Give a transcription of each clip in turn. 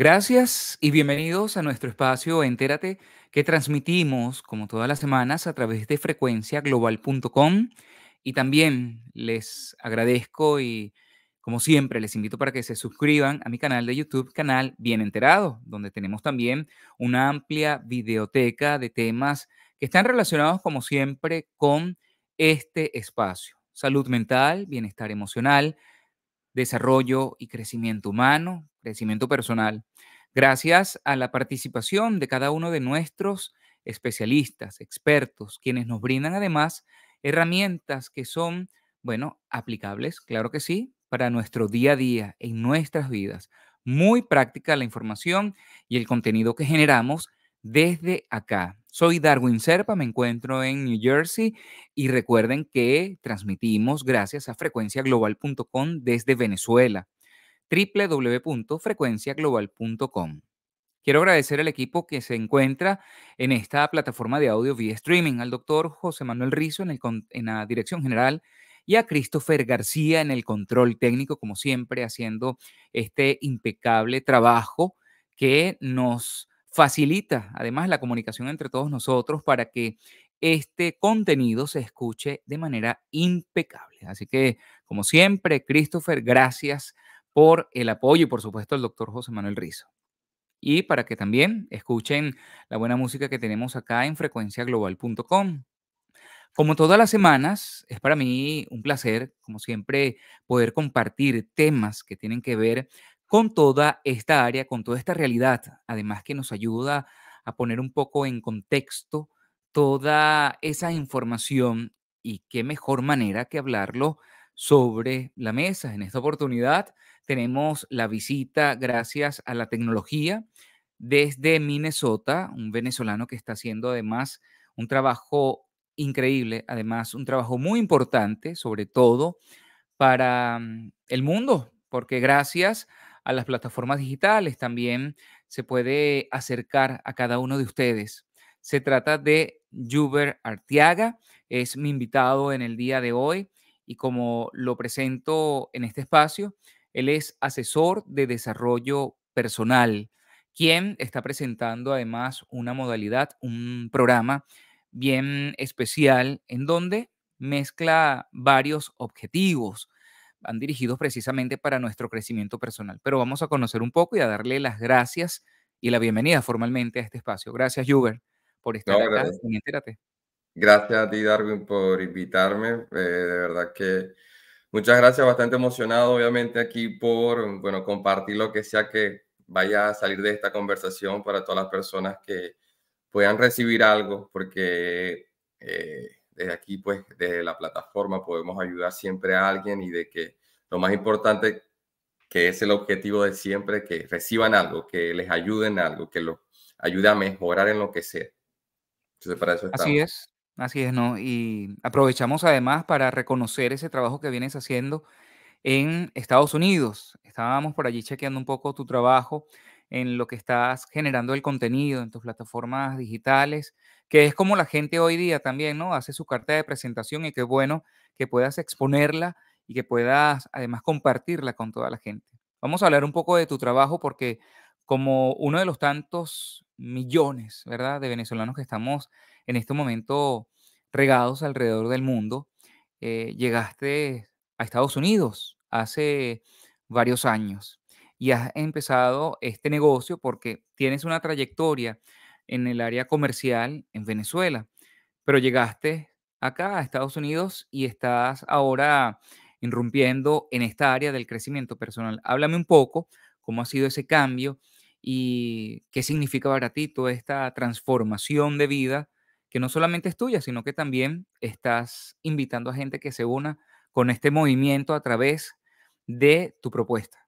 Gracias y bienvenidos a nuestro espacio Entérate, que transmitimos como todas las semanas a través de frecuenciaglobal.com. Y también les agradezco y, como siempre, les invito para que se suscriban a mi canal de YouTube, canal Bien Enterado, donde tenemos también una amplia videoteca de temas que están relacionados, como siempre, con este espacio. Salud mental, bienestar emocional, desarrollo y crecimiento humano, crecimiento personal, gracias a la participación de cada uno de nuestros especialistas, expertos, quienes nos brindan además herramientas que son, bueno, aplicables, claro que sí, para nuestro día a día, en nuestras vidas. Muy práctica la información y el contenido que generamos desde acá. Soy Darwin Serpa, me encuentro en New Jersey y recuerden que transmitimos gracias a frecuenciaglobal.com desde Venezuela www.frecuenciaglobal.com. Quiero agradecer al equipo que se encuentra en esta plataforma de audio vía streaming, al doctor José Manuel Rizo en, en la dirección general y a Christopher García en el control técnico, como siempre, haciendo este impecable trabajo que nos facilita además la comunicación entre todos nosotros para que este contenido se escuche de manera impecable. Así que, como siempre, Christopher, gracias por el apoyo y por supuesto al doctor José Manuel Rizo. Y para que también escuchen la buena música que tenemos acá en frecuenciaglobal.com. Como todas las semanas, es para mí un placer, como siempre, poder compartir temas que tienen que ver con toda esta área, con toda esta realidad, además que nos ayuda a poner un poco en contexto toda esa información y qué mejor manera que hablarlo sobre la mesa en esta oportunidad tenemos la visita gracias a la tecnología desde Minnesota, un venezolano que está haciendo además un trabajo increíble, además un trabajo muy importante, sobre todo para mm, el mundo, porque gracias a las plataformas digitales también se puede acercar a cada uno de ustedes. Se trata de Juber Artiaga, es mi invitado en el día de hoy y como lo presento en este espacio, él es asesor de desarrollo personal, quien está presentando además una modalidad, un programa bien especial en donde mezcla varios objetivos, van dirigidos precisamente para nuestro crecimiento personal. Pero vamos a conocer un poco y a darle las gracias y la bienvenida formalmente a este espacio. Gracias, Juber, por estar gracias. Gracias a ti, Darwin, por invitarme. Eh, de verdad que Muchas gracias, bastante emocionado obviamente aquí por, bueno, compartir lo que sea que vaya a salir de esta conversación para todas las personas que puedan recibir algo, porque eh, desde aquí, pues, desde la plataforma podemos ayudar siempre a alguien y de que lo más importante que es el objetivo de siempre, que reciban algo, que les ayuden algo, que lo ayude a mejorar en lo que sea. Entonces, para eso estamos. Así es. Así es, ¿no? Y aprovechamos además para reconocer ese trabajo que vienes haciendo en Estados Unidos. Estábamos por allí chequeando un poco tu trabajo en lo que estás generando el contenido en tus plataformas digitales, que es como la gente hoy día también, ¿no? Hace su carta de presentación y qué bueno que puedas exponerla y que puedas además compartirla con toda la gente. Vamos a hablar un poco de tu trabajo porque como uno de los tantos millones, ¿verdad?, de venezolanos que estamos en este momento regados alrededor del mundo. Eh, llegaste a Estados Unidos hace varios años y has empezado este negocio porque tienes una trayectoria en el área comercial en Venezuela, pero llegaste acá a Estados Unidos y estás ahora irrumpiendo en esta área del crecimiento personal. Háblame un poco cómo ha sido ese cambio y qué significa para ti toda esta transformación de vida que no solamente es tuya, sino que también estás invitando a gente que se una con este movimiento a través de tu propuesta.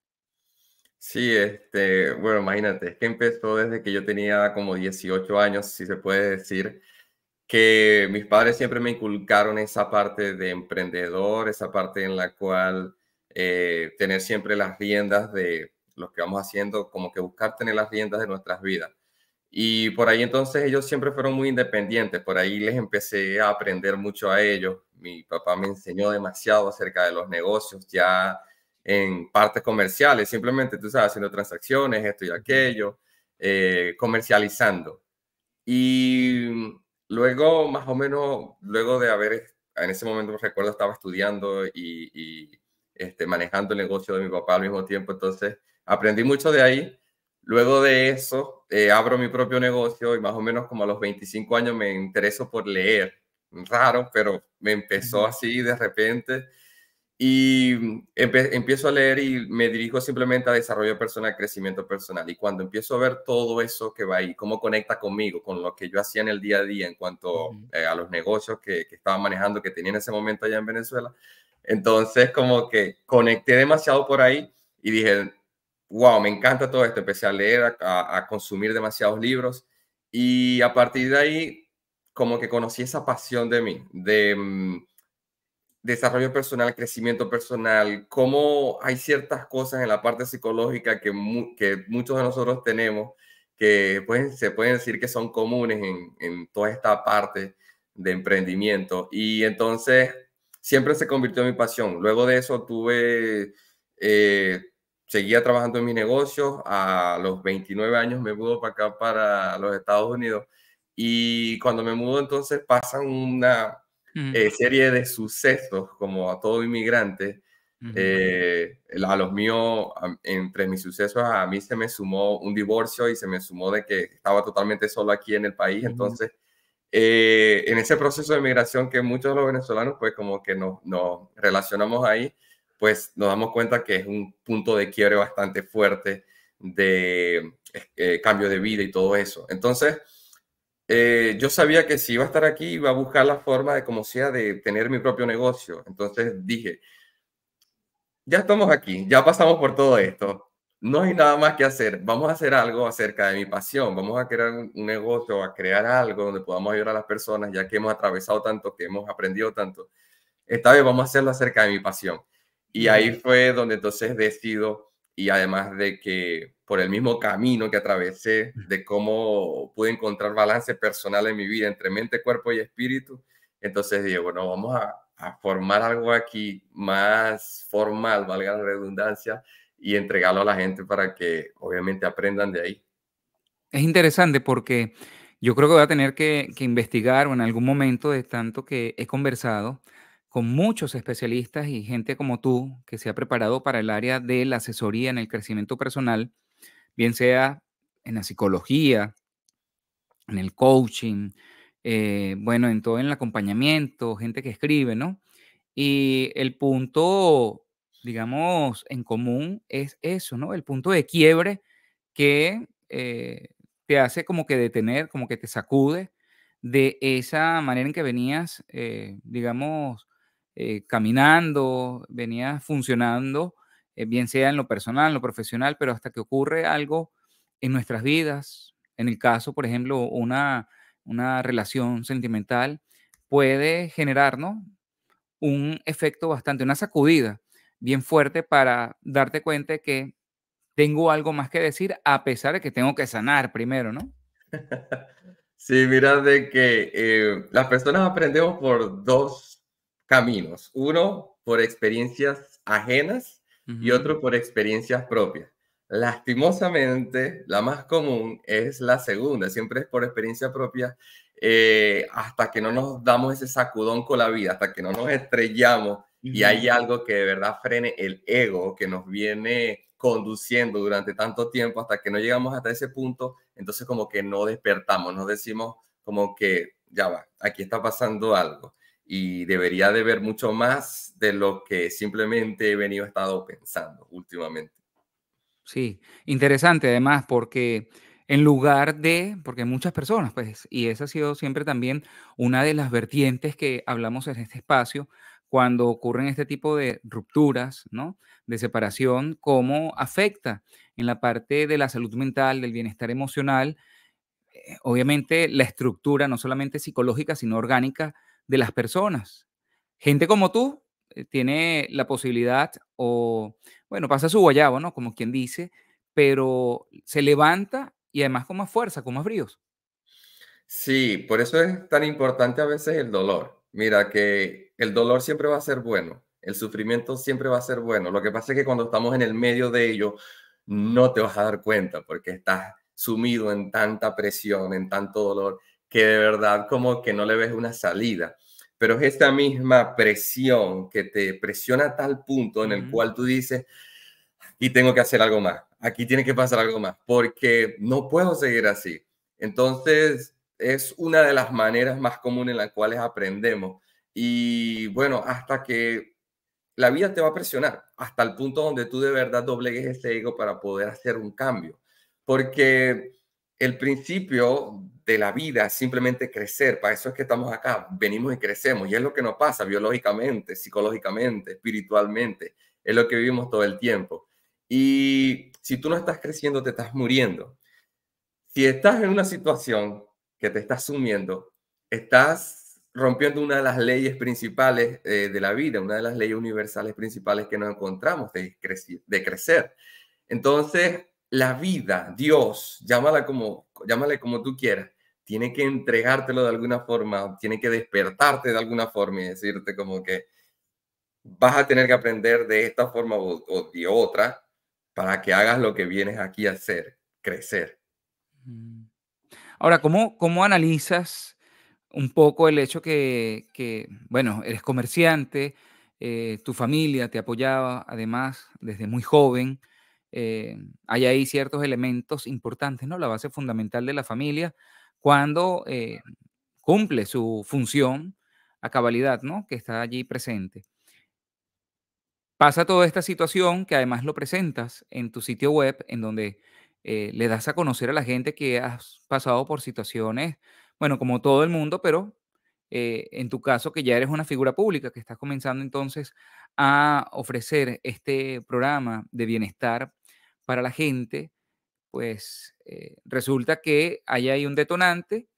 Sí, este, bueno, imagínate, es que empezó desde que yo tenía como 18 años, si se puede decir, que mis padres siempre me inculcaron esa parte de emprendedor, esa parte en la cual eh, tener siempre las riendas de lo que vamos haciendo, como que buscar tener las riendas de nuestras vidas. Y por ahí entonces ellos siempre fueron muy independientes, por ahí les empecé a aprender mucho a ellos. Mi papá me enseñó demasiado acerca de los negocios, ya en partes comerciales, simplemente tú sabes, haciendo transacciones, esto y aquello, eh, comercializando. Y luego, más o menos, luego de haber, en ese momento recuerdo estaba estudiando y, este, manejando el negocio de mi papá al mismo tiempo, entonces aprendí mucho de ahí Luego de eso, eh, abro mi propio negocio y más o menos como a los 25 años me intereso por leer. Raro, pero me empezó así de repente. Y mm, empiezo a leer y me dirijo simplemente a desarrollo personal, crecimiento personal. Y cuando empiezo a ver todo eso que va ahí, cómo conecta conmigo, con lo que yo hacía en el día a día en cuanto eh, a los negocios que, que estaba manejando, que tenía en ese momento allá en Venezuela, entonces como que conecté demasiado por ahí y dije, wow, me encanta todo esto. Empecé a leer, a, consumir demasiados libros y a partir de ahí como que conocí esa pasión de mí, de mm, desarrollo personal, crecimiento personal, cómo hay ciertas cosas en la parte psicológica que, muchos de nosotros tenemos que pues, se pueden decir que son comunes en, toda esta parte de emprendimiento. Y entonces siempre se convirtió en mi pasión. Luego de eso tuve... Eh, seguía trabajando en mi negocio. A los 29 años me mudó para acá, para los Estados Unidos. Y cuando me mudo, entonces pasan una mm. eh, serie de sucesos, como a todo inmigrante. Eh, a los míos, entre mis sucesos, a mí se me sumó un divorcio y se me sumó de que estaba totalmente solo aquí en el país. Entonces, eh, en ese proceso de migración que muchos de los venezolanos, pues como que nos, nos relacionamos ahí, pues nos damos cuenta que es un punto de quiebre bastante fuerte de eh, cambio de vida y todo eso. Entonces, eh, yo sabía que si iba a estar aquí, iba a buscar la forma de como sea de tener mi propio negocio. Entonces dije, ya estamos aquí, ya pasamos por todo esto, no hay nada más que hacer, vamos a hacer algo acerca de mi pasión, vamos a crear un negocio, a crear algo donde podamos ayudar a las personas, ya que hemos atravesado tanto, que hemos aprendido tanto. Esta vez vamos a hacerlo acerca de mi pasión. Y ahí fue donde entonces decido, y además de que por el mismo camino que atravesé, de cómo pude encontrar balance personal en mi vida entre mente, cuerpo y espíritu, entonces dije, bueno, vamos a, formar algo aquí más formal, valga la redundancia, y entregarlo a la gente para que obviamente aprendan de ahí. Es interesante porque yo creo que voy a tener que, que investigar o en algún momento de tanto que he conversado con muchos especialistas y gente como tú que se ha preparado para el área de la asesoría en el crecimiento personal, bien sea en la psicología, en el coaching, eh, bueno, en todo el acompañamiento, gente que escribe, ¿no? Y el punto, digamos, en común es eso, ¿no? El punto de quiebre que eh, te hace como que detener, como que te sacude de esa manera en que venías, eh, digamos, eh, caminando, venía funcionando, eh, bien sea en lo personal, en lo profesional, pero hasta que ocurre algo en nuestras vidas, en el caso, por ejemplo, una, una relación sentimental, puede generarnos un efecto bastante, una sacudida bien fuerte para darte cuenta que tengo algo más que decir a pesar de que tengo que sanar primero, ¿no? Sí, mira, de que eh, las personas aprendemos por dos caminos. Uno por experiencias ajenas y otro por experiencias propias. Lastimosamente, la más común es la segunda, siempre es por experiencia propia, eh, hasta que no nos damos ese sacudón con la vida, hasta que no nos estrellamos y hay algo que de verdad frene el ego que nos viene conduciendo durante tanto tiempo hasta que no llegamos hasta ese punto, entonces como que no despertamos, nos decimos como que ya va, aquí está pasando algo y debería de ver mucho más de lo que simplemente he venido estado pensando últimamente. Sí, interesante además porque en lugar de, porque muchas personas, pues, y esa ha sido siempre también una de las vertientes que hablamos en este espacio, cuando ocurren este tipo de rupturas, ¿no? De separación, cómo afecta en la parte de la salud mental, del bienestar emocional, eh, obviamente la estructura, no solamente psicológica, sino orgánica de las personas. Gente como tú eh, tiene la posibilidad o, bueno, pasa su guayabo, ¿no? Como quien dice, pero se levanta y además con más fuerza, con más bríos. Sí, por eso es tan importante a veces el dolor. Mira que el dolor siempre va a ser bueno, el sufrimiento siempre va a ser bueno. Lo que pasa es que cuando estamos en el medio de ello, no te vas a dar cuenta porque estás sumido en tanta presión, en tanto dolor, que de verdad como que no le ves una salida. Pero es esta misma presión que te presiona a tal punto en el cual tú dices, y tengo que hacer algo más, aquí tiene que pasar algo más, porque no puedo seguir así. Entonces, es una de las maneras más comunes en las cuales aprendemos. Y bueno, hasta que la vida te va a presionar, hasta el punto donde tú de verdad doblegues ese ego para poder hacer un cambio. Porque el principio la vida simplemente crecer. Para eso es que estamos acá. Venimos y crecemos. Y es lo que nos pasa biológicamente, psicológicamente, espiritualmente. Es lo que vivimos todo el tiempo. Y si tú no estás creciendo, te estás muriendo. Si estás en una situación que te estás sumiendo, estás rompiendo una de las leyes principales eh, de la vida, una de las leyes universales principales que nos encontramos de, crecer, de crecer. Entonces, la vida, Dios, llámala como, llámale como tú quieras, tiene que entregártelo de alguna forma, tiene que despertarte de alguna forma y decirte como que vas a tener que aprender de esta forma o, de otra para que hagas lo que vienes aquí a hacer, crecer. Ahora, ¿cómo, cómo analizas un poco el hecho que, bueno, eres comerciante, eh, tu familia te apoyaba además desde muy joven? Eh, hay ahí ciertos elementos importantes, ¿no? La base fundamental de la familia, cuando eh, cumple su función a cabalidad, ¿no? Que está allí presente. Pasa toda esta situación que además lo presentas en tu sitio web, en donde eh, le das a conocer a la gente que has pasado por situaciones, bueno, como todo el mundo, pero eh, en tu caso que ya eres una figura pública, que estás comenzando entonces a ofrecer este programa de bienestar para la gente, pues eh, resulta que ahí hay un detonante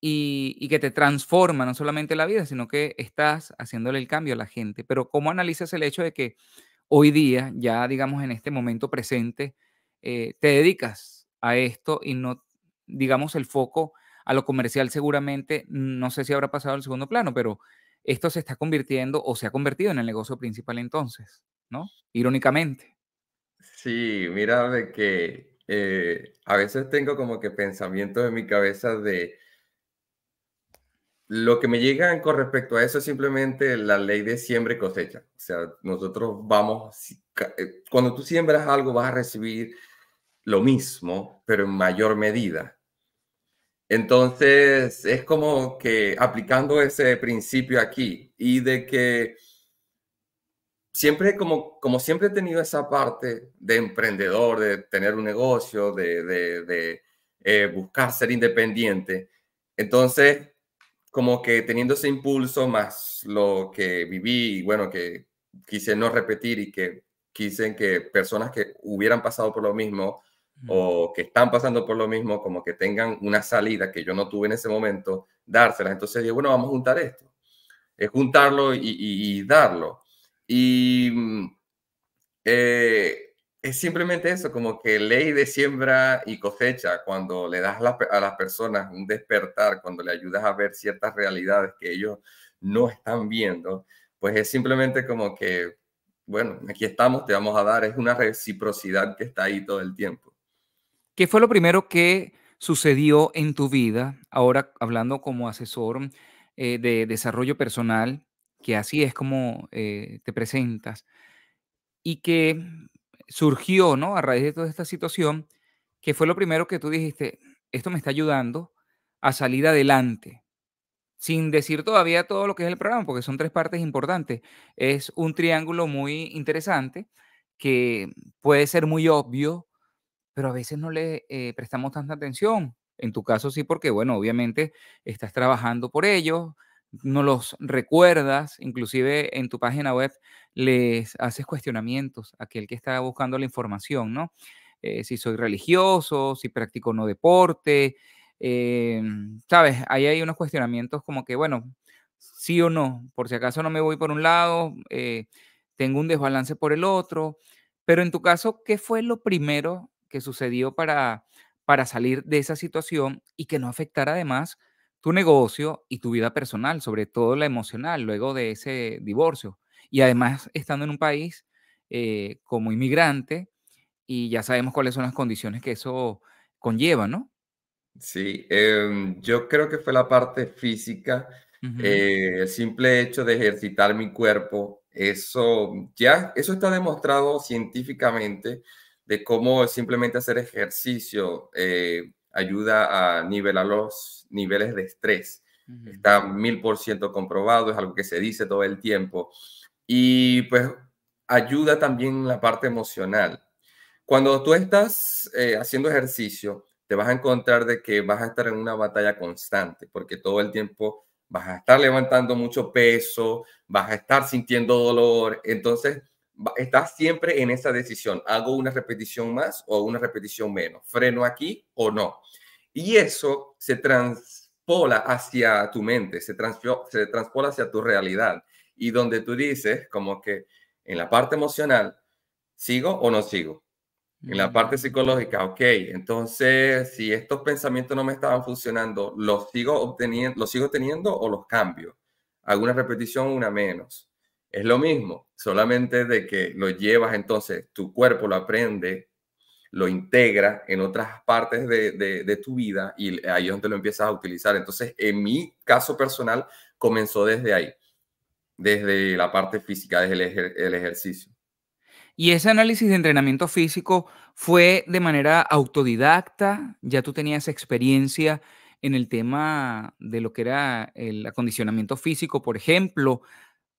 y, que te transforma no solamente la vida, sino que estás haciéndole el cambio a la gente. Pero ¿cómo analizas el hecho de que hoy día, ya digamos en este momento presente, eh, te dedicas a esto y no, digamos, el foco a lo comercial seguramente, no sé si habrá pasado al segundo plano, pero esto se está convirtiendo o se ha convertido en el negocio principal entonces, ¿no? Irónicamente. Sí, mira de que eh, a veces tengo como que pensamientos en mi cabeza de lo que me llegan con respecto a eso simplemente la ley de siembra y cosecha. O sea, nosotros vamos, eh, cuando tú siembras algo vas a recibir lo mismo, pero en mayor medida. Entonces, es como que aplicando ese principio aquí y de que siempre, como, como siempre he tenido esa parte de emprendedor, de tener un negocio, de, eh, buscar ser independiente, entonces, como que teniendo ese impulso más lo que viví y bueno, que quise no repetir y que quise que personas que hubieran pasado por lo mismo o que están pasando por lo mismo, como que tengan una salida que yo no tuve en ese momento, dárselas. Entonces dije, bueno, vamos a juntar esto. Es juntarlo y, y darlo. Y mm, eh, es simplemente eso, como que ley de siembra y cosecha, cuando le das a las personas un despertar, cuando le ayudas a ver ciertas realidades que ellos no están viendo, pues es simplemente como que, bueno, aquí estamos, te vamos a dar, es una reciprocidad que está ahí todo el tiempo. ¿Qué fue lo primero que sucedió en tu vida, ahora hablando como asesor eh, de desarrollo personal? que así es como eh, te presentas, y que surgió, ¿no? A raíz de toda esta situación, que fue lo primero que tú dijiste, esto me está ayudando a salir adelante, sin decir todavía todo lo que es el programa, porque son tres partes importantes. Es un triángulo muy interesante que puede ser muy obvio, pero a veces no le eh, prestamos tanta atención. En tu caso sí, porque, bueno, obviamente estás trabajando por ello, no los recuerdas, inclusive en tu página web les haces cuestionamientos a aquel que está buscando la información, ¿no? Eh, si soy religioso, si practico no deporte, eh, ¿sabes? Ahí hay unos cuestionamientos como que, bueno, sí o no, por si acaso no me voy por un lado, eh, tengo un desbalance por el otro, pero en tu caso, ¿qué fue lo primero que sucedió para, para salir de esa situación y que no afectara además? tu negocio y tu vida personal, sobre todo la emocional, luego de ese divorcio. Y además, estando en un país eh, como inmigrante, y ya sabemos cuáles son las condiciones que eso conlleva, ¿no? Sí, em, yo creo que fue la parte física, eh, el simple hecho de ejercitar mi cuerpo, eso ya, eso está demostrado científicamente de cómo simplemente hacer ejercicio eh, ayuda a nivelar los niveles de estrés. Está mil por ciento comprobado, es algo que se dice todo el tiempo. Y pues ayuda también la parte emocional. Cuando tú estás eh, haciendo ejercicio, te vas a encontrar de que vas a estar en una batalla constante, porque todo el tiempo vas a estar levantando mucho peso, vas a estar sintiendo dolor. Entonces, estás siempre en esa decisión. ¿Hago una repetición más o una repetición menos? ¿Freno aquí o no? Y eso se transpola hacia tu mente, se, se transpola hacia tu realidad. Y donde tú dices, como que en la parte emocional, ¿sigo o no sigo? En la parte mm. psicológica, ok, entonces si estos pensamientos no me estaban funcionando, ¿los sigo, obteniendo, los sigo teniendo o los cambio? ¿Alguna repetición, una menos? Es lo mismo, solamente de que lo llevas entonces, tu cuerpo lo aprende, lo integra en otras partes de, tu vida y ahí es donde lo empiezas a utilizar. Entonces, en mi caso personal, comenzó desde ahí, desde la parte física, desde el ejercicio. ¿Y ese análisis de entrenamiento físico fue de manera autodidacta? ¿Ya tú tenías experiencia en el tema de lo que era el acondicionamiento físico, por ejemplo?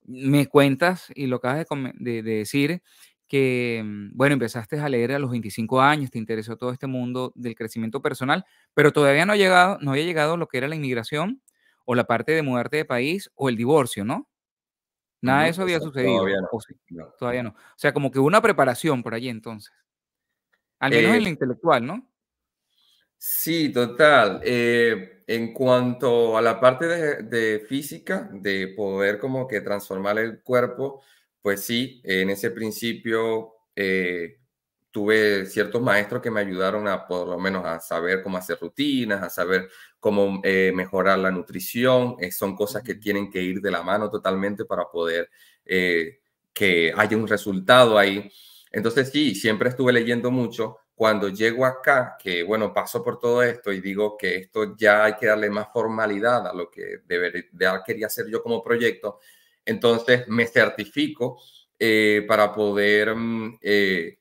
me cuentas y lo acabas de, decir que, mm, bueno, empezaste a leer a los 25 años, te interesó todo este mundo del crecimiento personal, pero todavía no, ha llegado, no había llegado lo que era la inmigración o la parte de mudarte de país o el divorcio, ¿no? Nada de eso había sucedido. Todavía no. O sea, como que una preparación por allí entonces. Al menos eh, en intelectual, ¿no? Sí, total. Eh, en cuanto a la parte de, física, de poder como que transformar el cuerpo, pues sí, en ese principio eh, tuve ciertos maestros que me ayudaron a por lo menos a saber cómo hacer rutinas, a saber cómo eh, mejorar la nutrición. Eh, son cosas que tienen que ir de la mano totalmente para poder que haya un resultado ahí. Entonces sí, siempre estuve leyendo mucho, cuando llego acá, que bueno, paso por todo esto y digo que esto ya hay que darle más formalidad a lo que debería, quería hacer yo como proyecto, entonces me certifico eh, para poder mm, eh,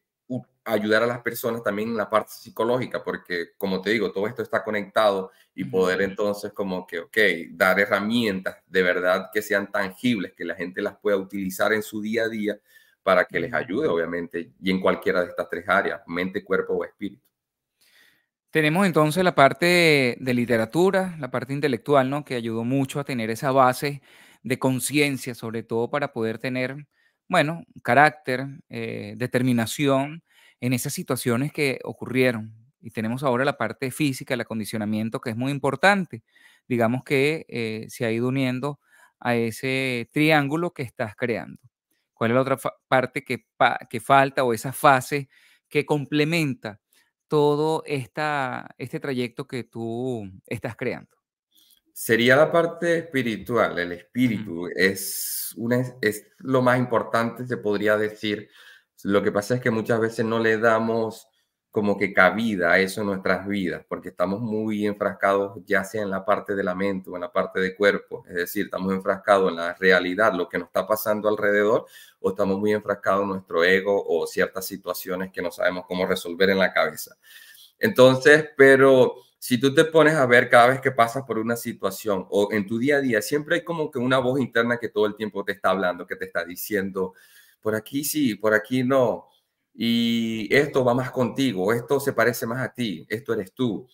ayudar a las personas también en la parte psicológica, porque como te digo, todo esto está conectado y poder entonces como que, ok, dar herramientas de verdad que sean tangibles, que la gente las pueda utilizar en su día a día para que les ayude, obviamente, y en cualquiera de estas tres áreas, mente, cuerpo o espíritu. Tenemos entonces la parte de literatura, la parte intelectual, ¿no? Que ayudó mucho a tener esa base de conciencia, sobre todo para poder tener, bueno, carácter, eh, determinación en esas situaciones que ocurrieron. Y tenemos ahora la parte física, el acondicionamiento, que es muy importante. Digamos que eh, se ha ido uniendo a ese triángulo que estás creando. ¿Cuál es la otra parte que, que falta o esa fase que complementa todo este trayecto que tú estás creando? Sería la parte espiritual, el espíritu. es, es lo más importante, se podría decir. Lo que pasa es que muchas veces no le damos como que cabida a eso en nuestras vidas, porque estamos muy enfrascados ya sea en la parte de la mente o en la parte de cuerpo, es decir, estamos enfrascados en la realidad, lo que nos está pasando alrededor, o estamos muy enfrascados en nuestro ego o ciertas situaciones que no sabemos cómo resolver en la cabeza. Entonces, pero si tú te pones a ver cada vez que pasas por una situación o en tu día a día, siempre hay como que una voz interna que todo el tiempo te está hablando, que te está diciendo, por aquí sí, por aquí no, y esto va más contigo, esto se parece más a ti, esto eres tú.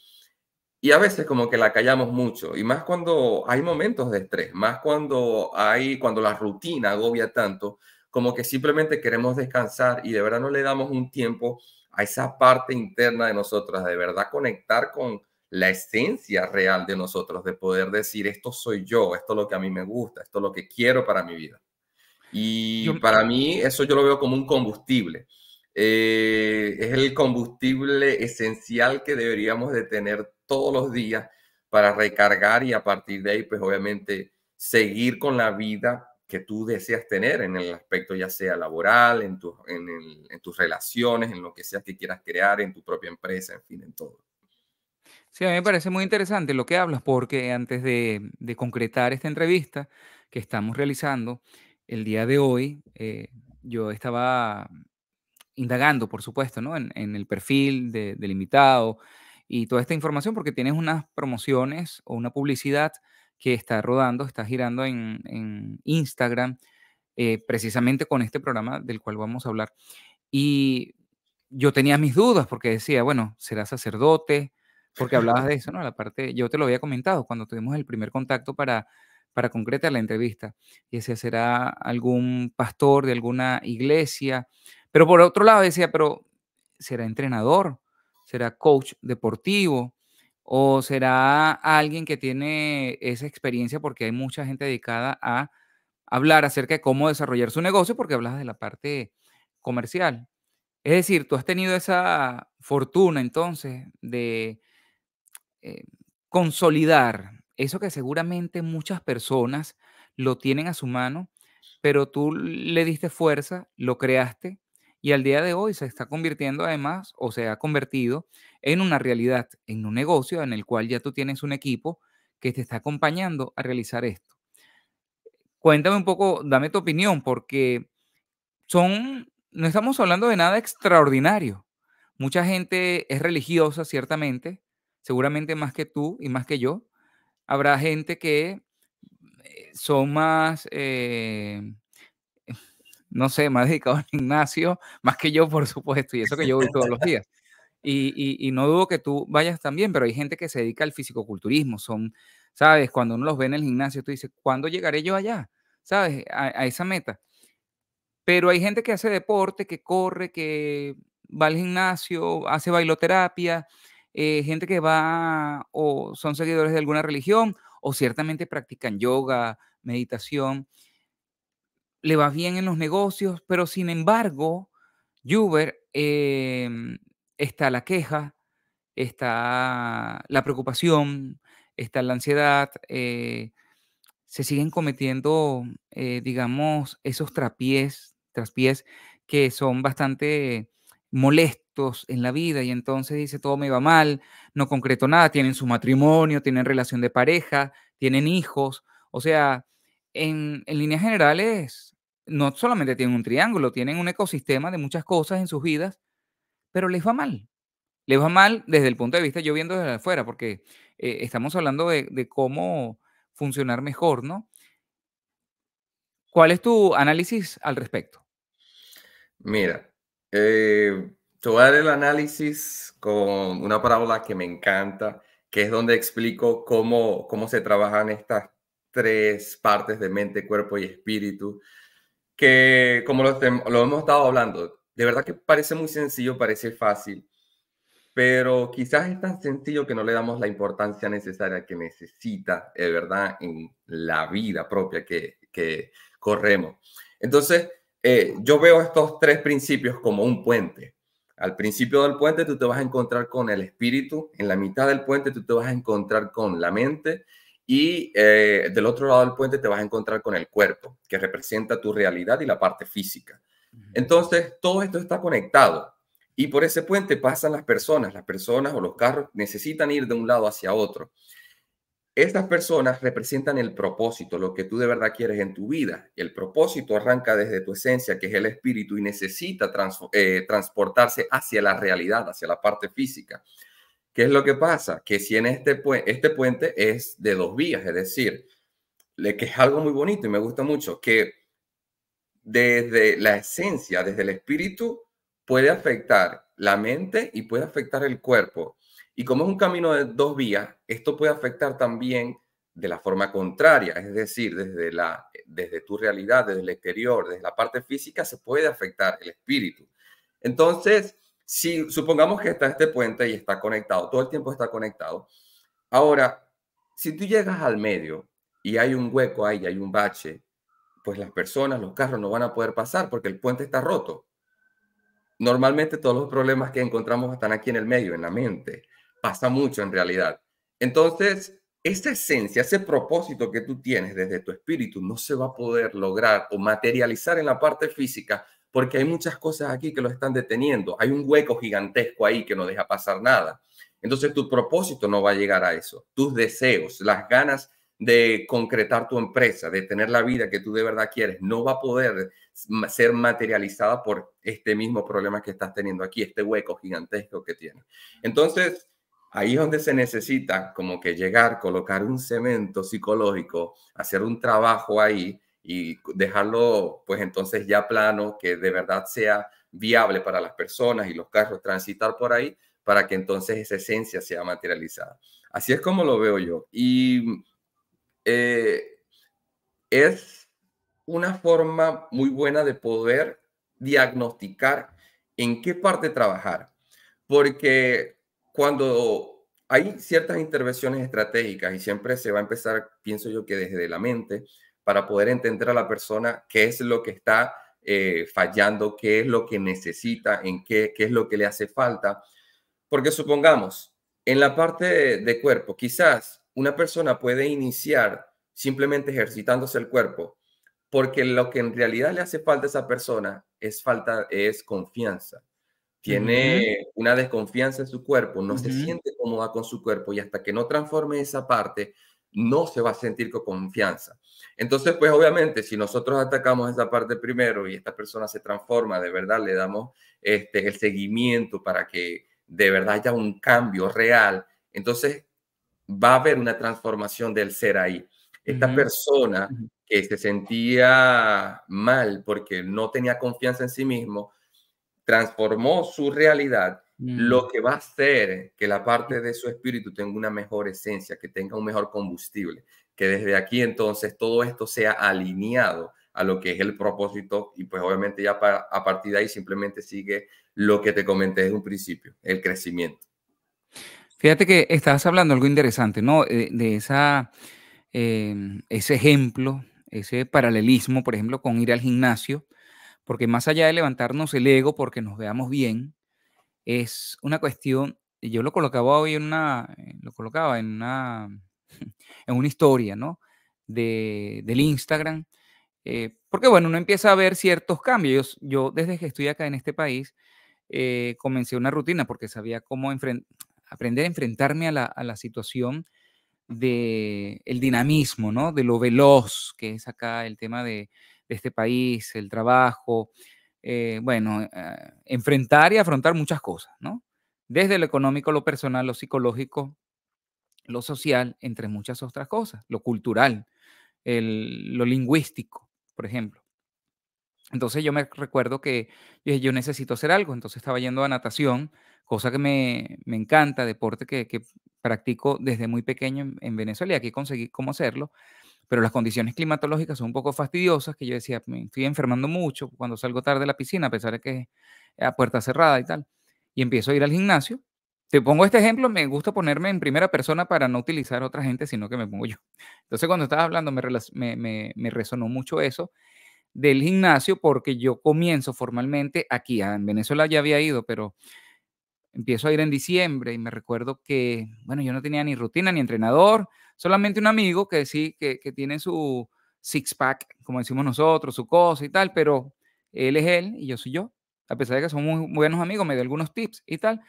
Y a veces como que la callamos mucho, y más cuando hay momentos de estrés, más cuando hay cuando la rutina agobia tanto, como que simplemente queremos descansar y de verdad no le damos un tiempo a esa parte interna de nosotras, de verdad conectar con la esencia real de nosotros, de poder decir, esto soy yo, esto es lo que a mí me gusta, esto es lo que quiero para mi vida. Y para mí eso yo lo veo como un combustible. Eh, es el combustible esencial que deberíamos de tener todos los días para recargar y a partir de ahí, pues obviamente, seguir con la vida que tú deseas tener en el aspecto ya sea laboral, en, en, tus relaciones, en lo que sea que quieras crear, en tu propia empresa, en fin, en todo. Sí, a mí me parece muy interesante lo que hablas, porque antes de, concretar esta entrevista que estamos realizando el día de hoy, eh, yo estaba indagando, por supuesto, ¿no? en, el perfil de, del invitado y toda esta información, porque tienes unas promociones o una publicidad que está rodando, está girando en, Instagram, eh, precisamente con este programa del cual vamos a hablar. Y yo tenía mis dudas porque decía, bueno, será sacerdote, porque hablabas de eso, ¿no? La parte, yo te lo había comentado cuando tuvimos el primer contacto para, para concretar la entrevista. Y ese será algún pastor de alguna iglesia, pero por otro lado decía, pero será entrenador, será coach deportivo o será alguien que tiene esa experiencia porque hay mucha gente dedicada a hablar acerca de cómo desarrollar su negocio porque hablas de la parte comercial. Es decir, tú has tenido esa fortuna entonces de eh, consolidar eso que seguramente muchas personas lo tienen a su mano, pero tú le diste fuerza, lo creaste y al día de hoy se está convirtiendo además o se ha convertido en una realidad, en un negocio en el cual ya tú tienes un equipo que te está acompañando a realizar esto. Cuéntame un poco, dame tu opinión, porque son, no estamos hablando de nada extraordinario. Mucha gente es religiosa, ciertamente, seguramente más que tú y más que yo. Habrá gente que eh, son más, eh, no sé, más dedicado al gimnasio, más que yo, por supuesto, y eso que yo voy todos los días. Y, no dudo que tú vayas también, pero hay gente que se dedica al fisicoculturismo, son, ¿sabes? Cuando uno los ve en el gimnasio, tú dices, ¿cuándo llegaré yo allá? ¿Sabes? A, esa meta. Pero hay gente que hace deporte, que corre, que va al gimnasio, hace bailoterapia, eh, gente que va o son seguidores de alguna religión o ciertamente practican yoga, meditación le va bien en los negocios, pero sin embargo, Uber em, está la queja, está la preocupación, está la ansiedad, eh, se siguen cometiendo, eh, digamos, esos trapiés, traspiés que son bastante molestos en la vida y entonces dice todo me va mal, no concreto nada, tienen su matrimonio, tienen relación de pareja, tienen hijos, o sea, en, en líneas generales no solamente tienen un triángulo, tienen un ecosistema de muchas cosas en sus vidas, pero les va mal. Les va mal desde el punto de vista, yo viendo desde afuera, porque eh, estamos hablando de, cómo funcionar mejor, ¿no? ¿Cuál es tu análisis al respecto? Mira, eh, te voy a dar el análisis con una parábola que me encanta, que es donde explico cómo, cómo se trabajan estas tres partes de mente, cuerpo y espíritu que como lo, lo, hemos estado hablando, de verdad que parece muy sencillo, parece fácil, pero quizás es tan sencillo que no le damos la importancia necesaria que necesita, de eh, verdad, en la vida propia que, corremos. Entonces, eh, yo veo estos tres principios como un puente. Al principio del puente tú te vas a encontrar con el espíritu, en la mitad del puente tú te vas a encontrar con la mente y eh, del otro lado del puente te vas a encontrar con el cuerpo, que representa tu realidad y la parte física. Entonces, todo esto está conectado. Y por ese puente pasan las personas, las personas o los carros necesitan ir de un lado hacia otro. Estas personas representan el propósito, lo que tú de verdad quieres en tu vida. El propósito arranca desde tu esencia, que es el espíritu, y necesita eh, transportarse hacia la realidad, hacia la parte física es lo que pasa? Que si en este, pu este puente es de dos vías, es decir, le que es algo muy bonito y me gusta mucho, que desde la esencia, desde el espíritu, puede afectar la mente y puede afectar el cuerpo. Y como es un camino de dos vías, esto puede afectar también de la forma contraria, es decir, desde, la, desde tu realidad, desde el exterior, desde la parte física, se puede afectar el espíritu. Entonces, si supongamos que está este puente y está conectado, todo el tiempo está conectado. Ahora, si tú llegas al medio y hay un hueco ahí, hay un bache, pues las personas, los carros no van a poder pasar porque el puente está roto. Normalmente todos los problemas que encontramos están aquí en el medio, en la mente. Pasa mucho en realidad. Entonces, esa esencia, ese propósito que tú tienes desde tu espíritu no se va a poder lograr o materializar en la parte física porque hay muchas cosas aquí que lo están deteniendo. Hay un hueco gigantesco ahí que no deja pasar nada. Entonces tu propósito no va a llegar a eso. Tus deseos, las ganas de concretar tu empresa, de tener la vida que tú de verdad quieres, no va a poder ser materializada por este mismo problema que estás teniendo aquí, este hueco gigantesco que tienes. Entonces, ahí es donde se necesita como que llegar, colocar un cemento psicológico, hacer un trabajo ahí y dejarlo pues entonces ya plano, que de verdad sea viable para las personas y los carros transitar por ahí para que entonces esa esencia sea materializada. Así es como lo veo yo. Y mm, eh, es una forma muy buena de poder diagnosticar en qué parte trabajar, porque cuando hay ciertas intervenciones estratégicas y siempre se va a empezar, pienso yo que desde la mente, para poder entender a la persona qué es lo que está eh, fallando, qué es lo que necesita, en qué, qué es lo que le hace falta. Porque supongamos, en la parte de, cuerpo, quizás una persona puede iniciar simplemente ejercitándose el cuerpo, porque lo que en realidad le hace falta a esa persona es falta es confianza. Tiene una desconfianza en su cuerpo, no se siente cómoda con su cuerpo y hasta que no transforme esa parte, no se va a sentir con confianza. Entonces, pues obviamente, si nosotros atacamos esa parte primero y esta persona se transforma, de verdad le damos este, el seguimiento para que de verdad haya un cambio real, entonces va a haber una transformación del ser ahí. Esta persona que se sentía mal porque no tenía confianza en sí mismo, transformó su realidad lo mm. que va a hacer que la parte de su espíritu tenga una mejor esencia, que tenga un mejor combustible, que desde aquí entonces todo esto sea alineado a lo que es el propósito y pues obviamente ya a partir de ahí simplemente sigue lo que te comenté desde un principio, el crecimiento. Fíjate que estabas hablando algo interesante, ¿no? Eh, de, esa, em, ese ejemplo, ese paralelismo, por ejemplo, con ir al gimnasio, porque más allá de levantarnos el ego porque nos veamos bien, es una cuestión, yo lo colocaba hoy en una, eh, lo colocaba en una, en una historia, ¿no? De, del Instagram, eh, porque bueno, uno empieza a ver ciertos cambios. Yo, desde que estoy acá en este país, eh, comencé una rutina porque sabía cómo aprender a enfrentarme a la, situación del el dinamismo, ¿no? De lo veloz que es acá el tema de, de este país, el trabajo, eh, bueno, eh, enfrentar y afrontar muchas cosas, ¿no? Desde lo económico, lo personal, lo psicológico, lo social, entre muchas otras cosas, lo cultural, el, lo lingüístico, por ejemplo. Entonces yo me recuerdo que yo, necesito hacer algo, entonces estaba yendo a natación, cosa que me, encanta, deporte que, que, practico desde muy pequeño en, en, Venezuela y aquí conseguí cómo hacerlo pero las condiciones climatológicas son un poco fastidiosas, que yo decía, me estoy enfermando mucho cuando salgo tarde de la piscina, a pesar de que es a puerta cerrada y tal, y empiezo a ir al gimnasio. Te pongo este ejemplo, me gusta ponerme en primera persona para no utilizar a otra gente, sino que me pongo yo. Entonces, cuando estaba hablando, me resonó mucho eso del gimnasio, porque yo comienzo formalmente aquí. Ah, en Venezuela ya había ido, pero empiezo a ir en diciembre y me recuerdo que, bueno, yo no tenía ni rutina ni entrenador, solamente un amigo que sí, que, tiene su six-pack, como decimos nosotros, su cosa y tal, pero él es él y yo soy yo. A pesar de que somos muy buenos amigos, me dio algunos tips y tal.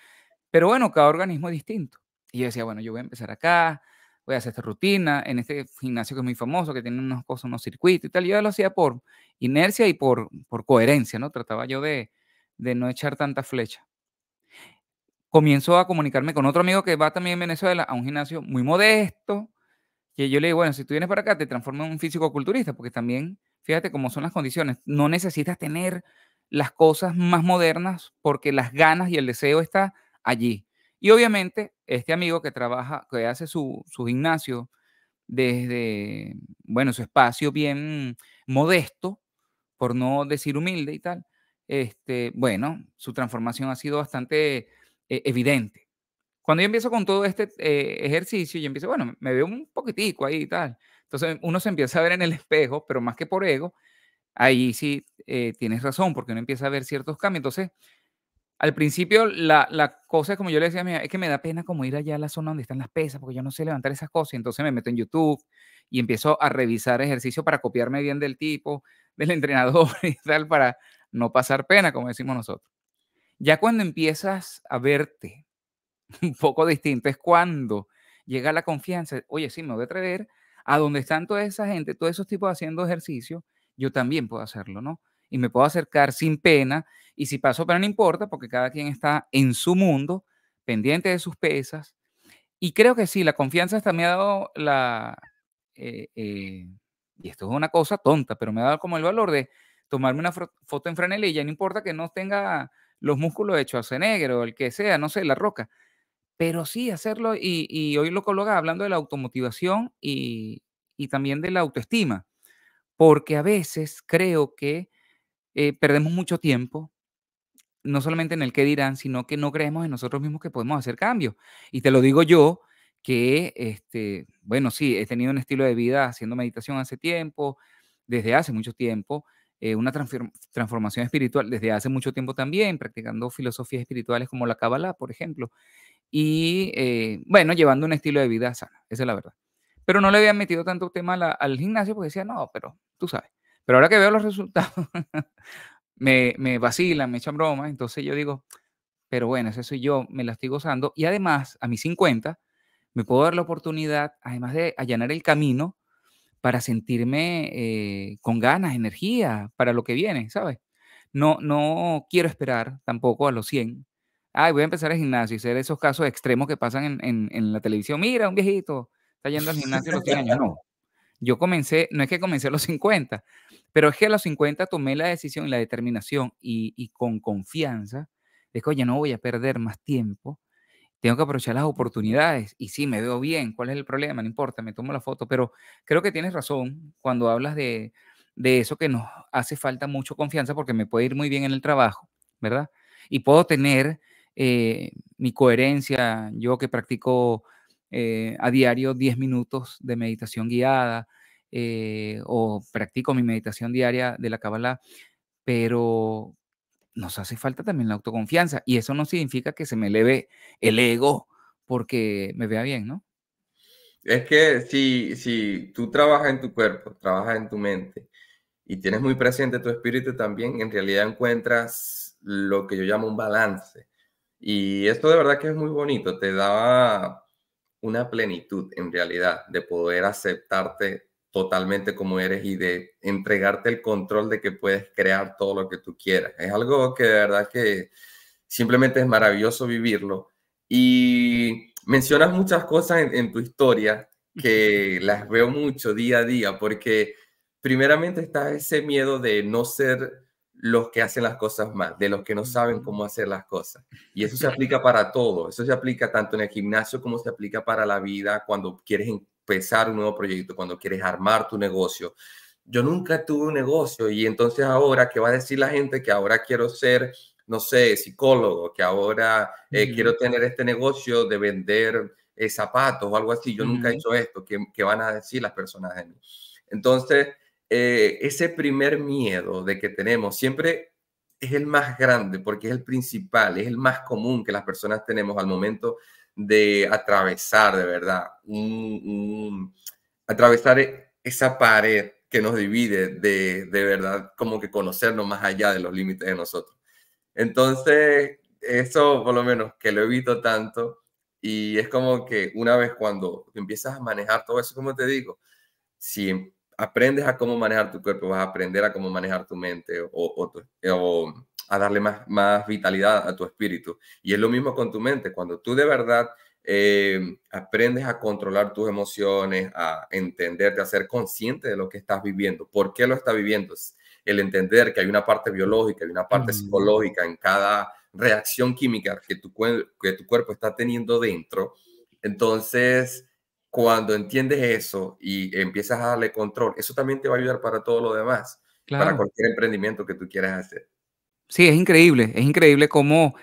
Pero bueno, cada organismo es distinto. Y yo decía, bueno, yo voy a empezar acá, voy a hacer esta rutina en este gimnasio que es muy famoso, que tiene unos cosas, unos circuitos y tal. Yo lo hacía por inercia y por, por coherencia, ¿no? Trataba yo de, de no echar tanta flecha comienzo a comunicarme con otro amigo que va también en Venezuela a un gimnasio muy modesto, que yo le digo, bueno, si tú vienes para acá, te transformo en un físico-culturista, porque también, fíjate cómo son las condiciones, no necesitas tener las cosas más modernas porque las ganas y el deseo está allí. Y obviamente, este amigo que trabaja, que hace su, su gimnasio desde, bueno, su espacio bien modesto, por no decir humilde y tal, este, bueno, su transformación ha sido bastante e, evidente. Cuando yo empiezo con todo este eh, ejercicio, y empiezo, bueno, me veo un poquitico ahí y tal. Entonces uno se empieza a ver en el espejo, pero más que por ego, ahí sí eh, tienes razón, porque uno empieza a ver ciertos cambios. Entonces, al principio la, la cosa, como yo le decía a es que me da pena como ir allá a la zona donde están las pesas, porque yo no sé levantar esas cosas. entonces me meto en YouTube y empiezo a revisar ejercicio para copiarme bien del tipo, del entrenador y tal, para no pasar pena, como decimos nosotros. Ya cuando empiezas a verte un poco distinto es cuando llega la confianza, oye, sí, me voy a atrever a donde están toda esa gente, todos esos tipos haciendo ejercicio, yo también puedo hacerlo, ¿no? Y me puedo acercar sin pena y si paso, pero no importa porque cada quien está en su mundo, pendiente de sus pesas. Y creo que sí, la confianza hasta me ha dado la... Eh, eh, y esto es una cosa tonta, pero me ha dado como el valor de tomarme una foto en franela y ya no importa que no tenga los músculos de Schwarzenegger o el que sea, no sé, la roca. Pero sí hacerlo, y, hoy lo coloca hablando de la automotivación y, también de la autoestima, porque a veces creo que eh, perdemos mucho tiempo, no solamente en el qué dirán, sino que no creemos en nosotros mismos que podemos hacer cambios. Y te lo digo yo, que, este, bueno, sí, he tenido un estilo de vida haciendo meditación hace tiempo, desde hace mucho tiempo, eh, una transformación espiritual desde hace mucho tiempo también, practicando filosofías espirituales como la Kabbalah, por ejemplo, y eh, bueno, llevando un estilo de vida sano, esa es la verdad. Pero no le había metido tanto tema al gimnasio porque decía, no, pero tú sabes. Pero ahora que veo los resultados, me, me vacilan, me echan bromas, entonces yo digo, pero bueno, ese soy yo, me la estoy gozando. Y además, a mis 50, me puedo dar la oportunidad, además de allanar el camino, para sentirme eh, con ganas, energía para lo que viene, ¿sabes? No, no quiero esperar tampoco a los 100. Ay, voy a empezar el gimnasio y ser esos casos extremos que pasan en, la televisión. Mira, un viejito está yendo al gimnasio a los 100 años. No, yo comencé, no es que comencé a los 50, pero es que a los 50 tomé la decisión y la determinación y, y con confianza de que, oye, no voy a perder más tiempo tengo que aprovechar las oportunidades y sí, me veo bien, ¿cuál es el problema? No importa, me tomo la foto, pero creo que tienes razón cuando hablas de, eso que nos hace falta mucho confianza porque me puede ir muy bien en el trabajo, ¿verdad? Y puedo tener eh, mi coherencia, yo que practico eh, a diario 10 minutos de meditación guiada eh, o practico mi meditación diaria de la Kabbalah, pero nos hace falta también la autoconfianza y eso no significa que se me eleve el ego porque me vea bien, ¿no? Es que si, si tú trabajas en tu cuerpo, trabajas en tu mente y tienes muy presente tu espíritu también, en realidad encuentras lo que yo llamo un balance. Y esto de verdad que es muy bonito, te da una plenitud en realidad de poder aceptarte totalmente como eres y de entregarte el control de que puedes crear todo lo que tú quieras. Es algo que de verdad que simplemente es maravilloso vivirlo. Y mencionas muchas cosas en, tu historia que las veo mucho día a día, porque primeramente está ese miedo de no ser los que hacen las cosas más de los que no saben cómo hacer las cosas. Y eso se aplica para todo, eso se aplica tanto en el gimnasio como se aplica para la vida, cuando quieres un nuevo proyecto, cuando quieres armar tu negocio. Yo nunca tuve un negocio y entonces ahora, ¿qué va a decir la gente que ahora quiero ser, no sé, psicólogo, que ahora eh, quiero tener este negocio de vender eh, zapatos o algo así? Yo nunca he hecho esto, ¿Qué, van a decir las personas de mí? Entonces, eh, ese primer miedo de que tenemos siempre es el más grande porque es el principal, es el más común que las personas tenemos al momento de atravesar de verdad, un, atravesar e, esa pared que nos divide de, de verdad, como que conocernos más allá de los límites de nosotros. Entonces, eso por lo menos que lo evito tanto y es como que una vez cuando empiezas a manejar todo eso, como te digo, si aprendes a cómo manejar tu cuerpo, vas a aprender a cómo manejar tu mente o, o, o, a darle más, más vitalidad a tu espíritu. Y es lo mismo con tu mente. Cuando tú de verdad eh, aprendes a controlar tus emociones, a entenderte, a ser consciente de lo que estás viviendo, por qué lo estás viviendo, el entender que hay una parte biológica, y una parte psicológica en cada reacción química que tu, que tu cuerpo está teniendo dentro. Entonces, cuando entiendes eso y empiezas a darle control, eso también te va a ayudar para todo lo demás, para cualquier emprendimiento que tú quieras hacer. Sí, es increíble, es increíble cómo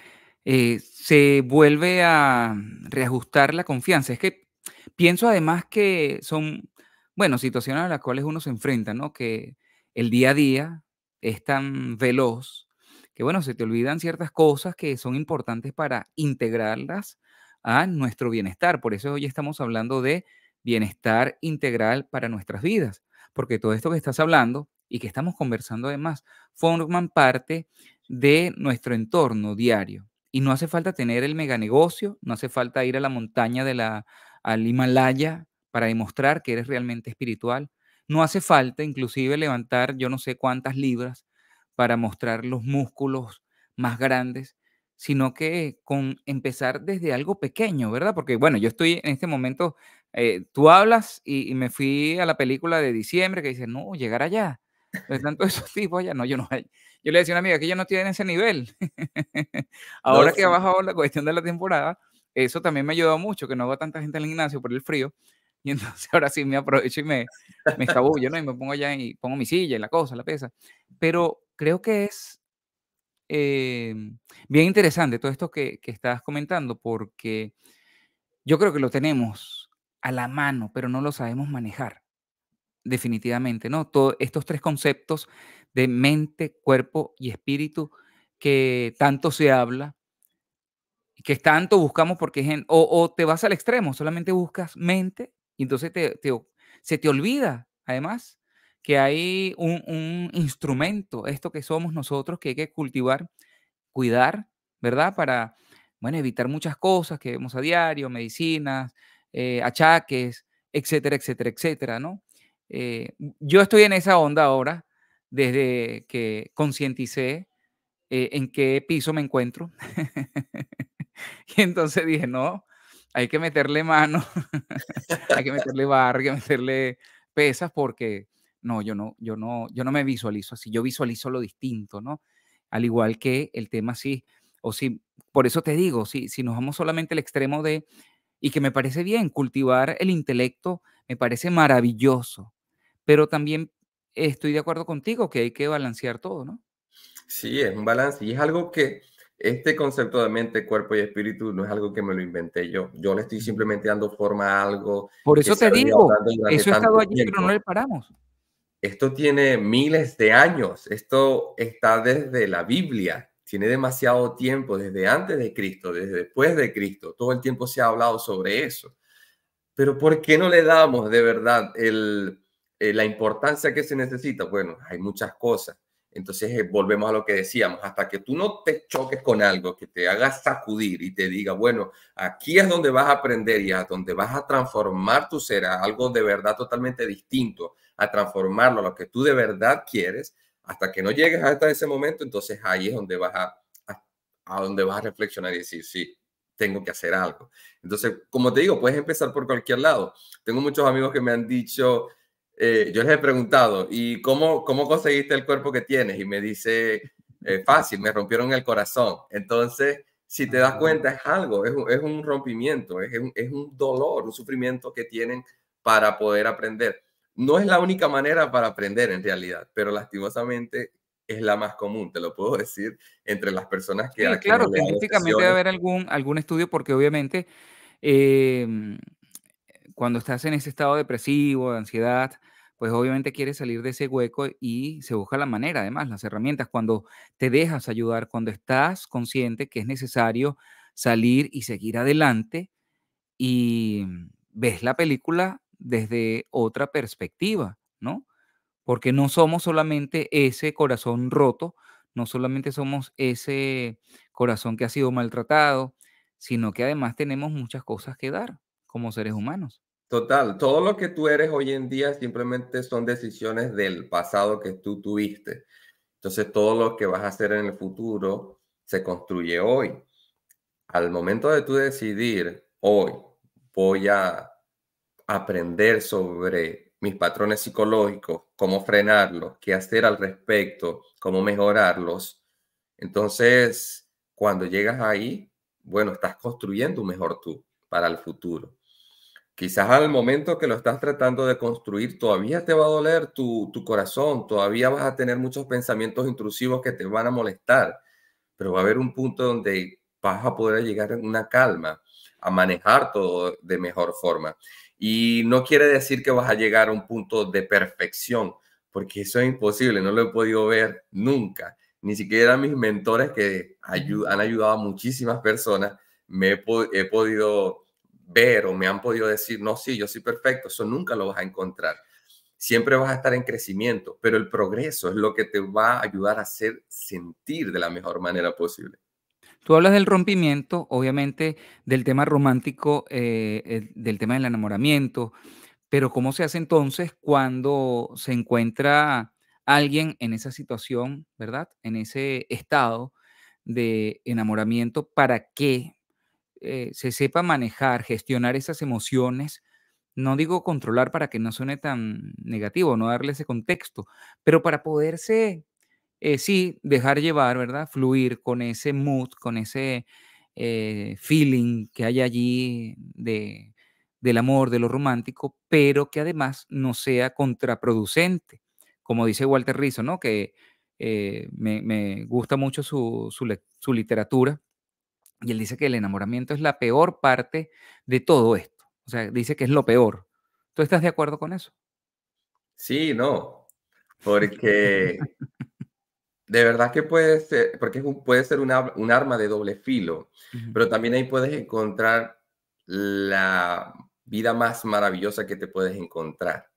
eh, se vuelve a reajustar la confianza. Es que pienso además que son, bueno, situaciones a las cuales uno se enfrenta, ¿no? Que el día a día es tan veloz que, bueno, se te olvidan ciertas cosas que son importantes para integrarlas a nuestro bienestar. Por eso hoy estamos hablando de bienestar integral para nuestras vidas, porque todo esto que estás hablando y que estamos conversando además forman parte de nuestro entorno diario. Y no hace falta tener el meganegocio, no hace falta ir a la montaña de la, al Himalaya para demostrar que eres realmente espiritual. No hace falta inclusive levantar yo no sé cuántas libras para mostrar los músculos más grandes, sino que con empezar desde algo pequeño, ¿verdad? Porque bueno, yo estoy en este momento, eh, tú hablas y, y, me fui a la película de diciembre que dice, no, llegar allá tanto esos tipos allá, no, yo no. Eh, yo le decía a una amiga que ellos no tienen ese nivel. Ahora que ha bajado la cuestión de la temporada, eso también me ha ayudado mucho, que no hago tanta gente al gimnasio por el frío. Y entonces ahora sí me aprovecho y me, me escabullo, ¿no? Y me pongo allá y pongo mi silla y la cosa, la pesa. Pero creo que es eh, bien interesante todo esto que, que estás comentando, porque yo creo que lo tenemos a la mano, pero no lo sabemos manejar definitivamente, ¿no? Todos estos tres conceptos de mente, cuerpo y espíritu que tanto se habla, que tanto buscamos porque es o, te vas al extremo, solamente buscas mente y entonces se te olvida, además, que hay un, instrumento, esto que somos nosotros, que hay que cultivar, cuidar, ¿verdad? Para, bueno, evitar muchas cosas que vemos a diario, medicinas, eh, achaques, etcétera, etcétera, etcétera, ¿no? Eh, yo estoy en esa onda ahora, desde que concienticé eh, en qué piso me encuentro. y entonces dije, no, hay que meterle mano, hay que meterle barra, hay que meterle pesas porque no, yo no, yo no, yo no me visualizo así, yo visualizo lo distinto, ¿no? Al igual que el tema sí, o sí por eso te digo, si, si nos vamos solamente al extremo de, y que me parece bien, cultivar el intelecto me parece maravilloso, pero también estoy de acuerdo contigo que hay que balancear todo, ¿no? Sí, es un balance y es algo que este concepto de mente, cuerpo y espíritu no es algo que me lo inventé yo. Yo le estoy simplemente dando forma a algo. Por eso te digo, eso ha estado allí, pero no le paramos. Esto tiene miles de años, esto está desde la Biblia, tiene demasiado tiempo, desde antes de Cristo, desde después de Cristo, todo el tiempo se ha hablado sobre eso. Pero ¿por qué no le damos de verdad el, eh, la importancia que se necesita, bueno, hay muchas cosas. Entonces eh, volvemos a lo que decíamos, hasta que tú no te choques con algo, que te haga sacudir y te diga, bueno, aquí es donde vas a aprender y a donde vas a transformar tu ser a algo de verdad totalmente distinto, a transformarlo a lo que tú de verdad quieres, hasta que no llegues hasta ese momento, entonces ahí es donde vas a, a, donde vas a reflexionar y decir, sí, tengo que hacer algo. Entonces, como te digo, puedes empezar por cualquier lado. Tengo muchos amigos que me han dicho, eh, yo les he preguntado, ¿y cómo, cómo conseguiste el cuerpo que tienes? Y me dice, eh, fácil, me rompieron el corazón. Entonces, si te das ah. cuenta, es algo, es un, rompimiento, es un, es un dolor, un sufrimiento que tienen para poder aprender. No es la única manera para aprender en realidad, pero lastimosamente es la más común, te lo puedo decir, entre las personas que... Sí, claro, científicamente debe haber algún, algún estudio porque obviamente eh, cuando estás en ese estado depresivo, de ansiedad, pues obviamente quieres salir de ese hueco y se busca la manera, además, las herramientas, cuando te dejas ayudar, cuando estás consciente que es necesario salir y seguir adelante y ves la película desde otra perspectiva, ¿no? Porque no somos solamente ese corazón roto, no solamente somos ese corazón que ha sido maltratado, sino que además tenemos muchas cosas que dar como seres humanos. Total, todo lo que tú eres hoy en día simplemente son decisiones del pasado que tú tuviste. Entonces, todo lo que vas a hacer en el futuro se construye hoy. Al momento de tú decidir, hoy voy a aprender sobre mis patrones psicológicos, cómo frenarlos, qué hacer al respecto, cómo mejorarlos. Entonces, cuando llegas ahí, bueno, estás construyendo un mejor tú para el futuro quizás al momento que lo estás tratando de construir, todavía te va a doler tu, corazón, todavía vas a tener muchos pensamientos intrusivos que te van a molestar, pero va a haber un punto donde vas a poder llegar a una calma, a manejar todo de mejor forma. Y no quiere decir que vas a llegar a un punto de perfección, porque eso es imposible, no lo he podido ver nunca. Ni siquiera mis mentores que han ayudado a muchísimas personas, me he podido ver o me han podido decir, no, sí, yo soy perfecto, eso nunca lo vas a encontrar. Siempre vas a estar en crecimiento, pero el progreso es lo que te va a ayudar a hacer sentir de la mejor manera posible. Tú hablas del rompimiento, obviamente, del tema romántico, eh, eh, del tema del enamoramiento, pero ¿cómo se hace entonces cuando se encuentra alguien en esa situación, ¿verdad? En ese estado de enamoramiento, ¿para qué eh, se sepa manejar, gestionar esas emociones. No digo controlar para que no suene tan negativo, no darle ese contexto, pero para poderse, eh, sí, dejar llevar, ¿verdad? Fluir con ese mood, con ese eh, feeling que hay allí de, del amor, de lo romántico, pero que además no sea contraproducente. Como dice Walter Rizzo, ¿no? Que me, gusta mucho su, su, su literatura y él dice que el enamoramiento es la peor parte de todo esto. O sea, dice que es lo peor. ¿Tú estás de acuerdo con eso? Sí, no. Porque de verdad que puede ser, porque puede ser un arma de doble filo, pero también ahí puedes encontrar la vida más maravillosa que te puedes encontrar.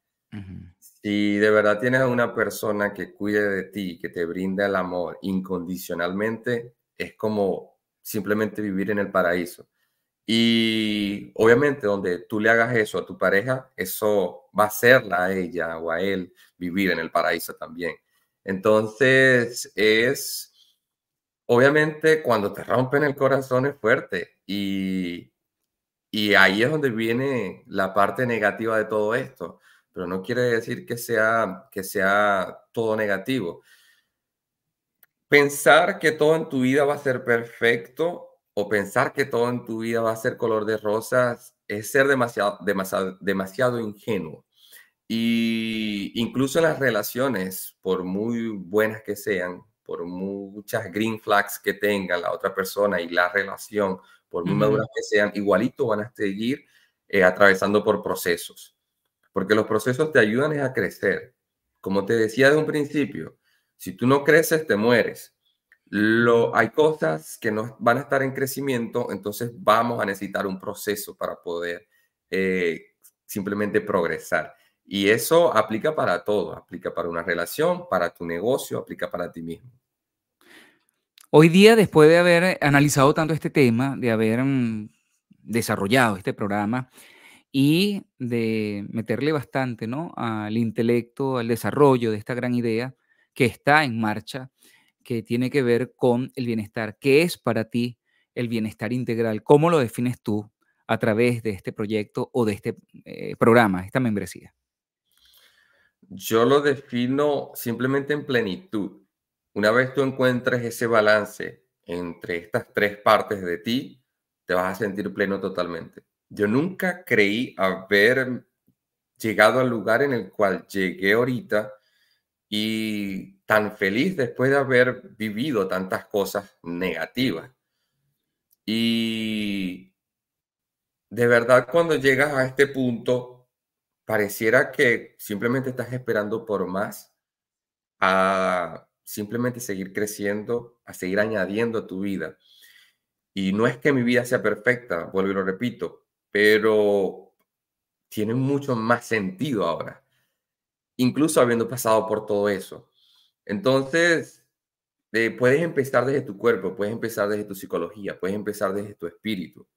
Si de verdad tienes a una persona que cuide de ti, que te brinda el amor incondicionalmente, es como simplemente vivir en el paraíso. Y obviamente donde tú le hagas eso a tu pareja, eso va a hacerla a ella o a él vivir en el paraíso también. Entonces es, obviamente cuando te rompen el corazón es fuerte y, y ahí es donde viene la parte negativa de todo esto, pero no quiere decir que sea, que sea todo negativo. Pensar que todo en tu vida va a ser perfecto o pensar que todo en tu vida va a ser color de rosas es ser demasiado, demasiado, ingenuo. Y incluso las relaciones, por muy buenas que sean, por muchas green flags que tenga la otra persona y la relación, por muy maduras que sean, igualito van a seguir eh, atravesando por procesos. Porque los procesos te ayudan a crecer. Como te decía de un principio, si tú no creces, te mueres. Lo, hay cosas que no van a estar en crecimiento, entonces vamos a necesitar un proceso para poder eh, simplemente progresar. Y eso aplica para todo, aplica para una relación, para tu negocio, aplica para ti mismo. Hoy día, después de haber analizado tanto este tema, de haber mm, desarrollado este programa y de meterle bastante ¿no? al intelecto, al desarrollo de esta gran idea, que está en marcha, que tiene que ver con el bienestar. ¿Qué es para ti el bienestar integral? ¿Cómo lo defines tú a través de este proyecto o de este eh, programa, esta membresía? Yo lo defino simplemente en plenitud. Una vez tú encuentres ese balance entre estas tres partes de ti, te vas a sentir pleno totalmente. Yo nunca creí haber llegado al lugar en el cual llegué ahorita y tan feliz después de haber vivido tantas cosas negativas. Y de verdad cuando llegas a este punto, pareciera que simplemente estás esperando por más, a simplemente seguir creciendo, a seguir añadiendo a tu vida. Y no es que mi vida sea perfecta, vuelvo y lo repito, pero tiene mucho más sentido ahora incluso habiendo pasado por todo eso. Entonces, eh, puedes empezar desde tu cuerpo, puedes empezar desde tu psicología, puedes empezar desde tu espíritu.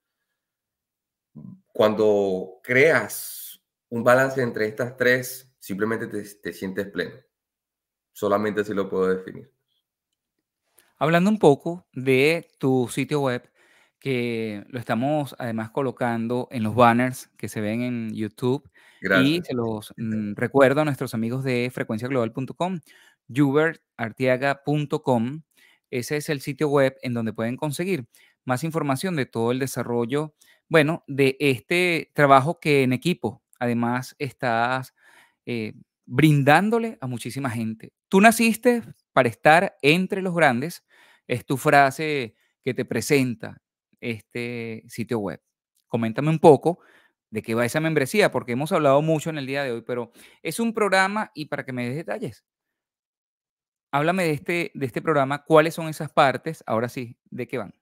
Cuando creas un balance entre estas tres, simplemente te, te sientes pleno. Solamente así lo puedo definir. Hablando un poco de tu sitio web, que lo estamos además colocando en los banners que se ven en YouTube y se los este mm, recuerdo a nuestros amigos de frecuenciaglobal.com, jubertartiaga.com, Ese es el sitio web en donde pueden conseguir más información de todo el desarrollo, bueno, de este trabajo que en equipo, además, estás eh, brindándole a muchísima gente. Tú naciste para estar entre los grandes, es tu frase que te presenta este sitio web. Coméntame un poco de qué va esa membresía, porque hemos hablado mucho en el día de hoy, pero es un programa y para que me des detalles. Háblame de este, de este programa, cuáles son esas partes, ahora sí, de qué van.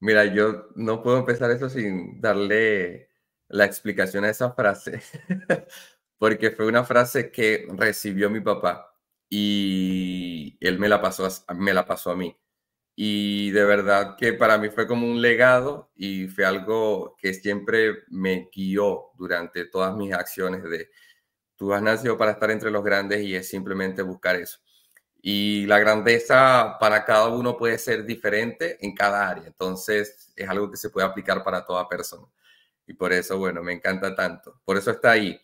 Mira, yo no puedo empezar eso sin darle la explicación a esa frase, porque fue una frase que recibió mi papá y él me la pasó me la pasó a mí y de verdad que para mí fue como un legado y fue algo que siempre me guió durante todas mis acciones de tú has nacido para estar entre los grandes y es simplemente buscar eso. Y la grandeza para cada uno puede ser diferente en cada área, entonces es algo que se puede aplicar para toda persona. Y por eso, bueno, me encanta tanto. Por eso está ahí.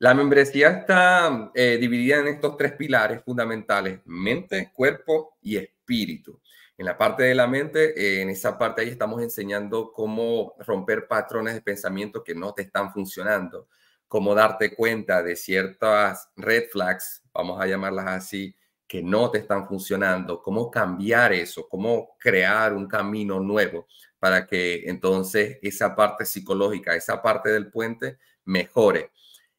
La membresía está eh, dividida en estos tres pilares fundamentales, mente, cuerpo y espíritu. En la parte de la mente, eh, en esa parte ahí estamos enseñando cómo romper patrones de pensamiento que no te están funcionando, cómo darte cuenta de ciertas red flags, vamos a llamarlas así, que no te están funcionando, cómo cambiar eso, cómo crear un camino nuevo para que entonces esa parte psicológica, esa parte del puente mejore.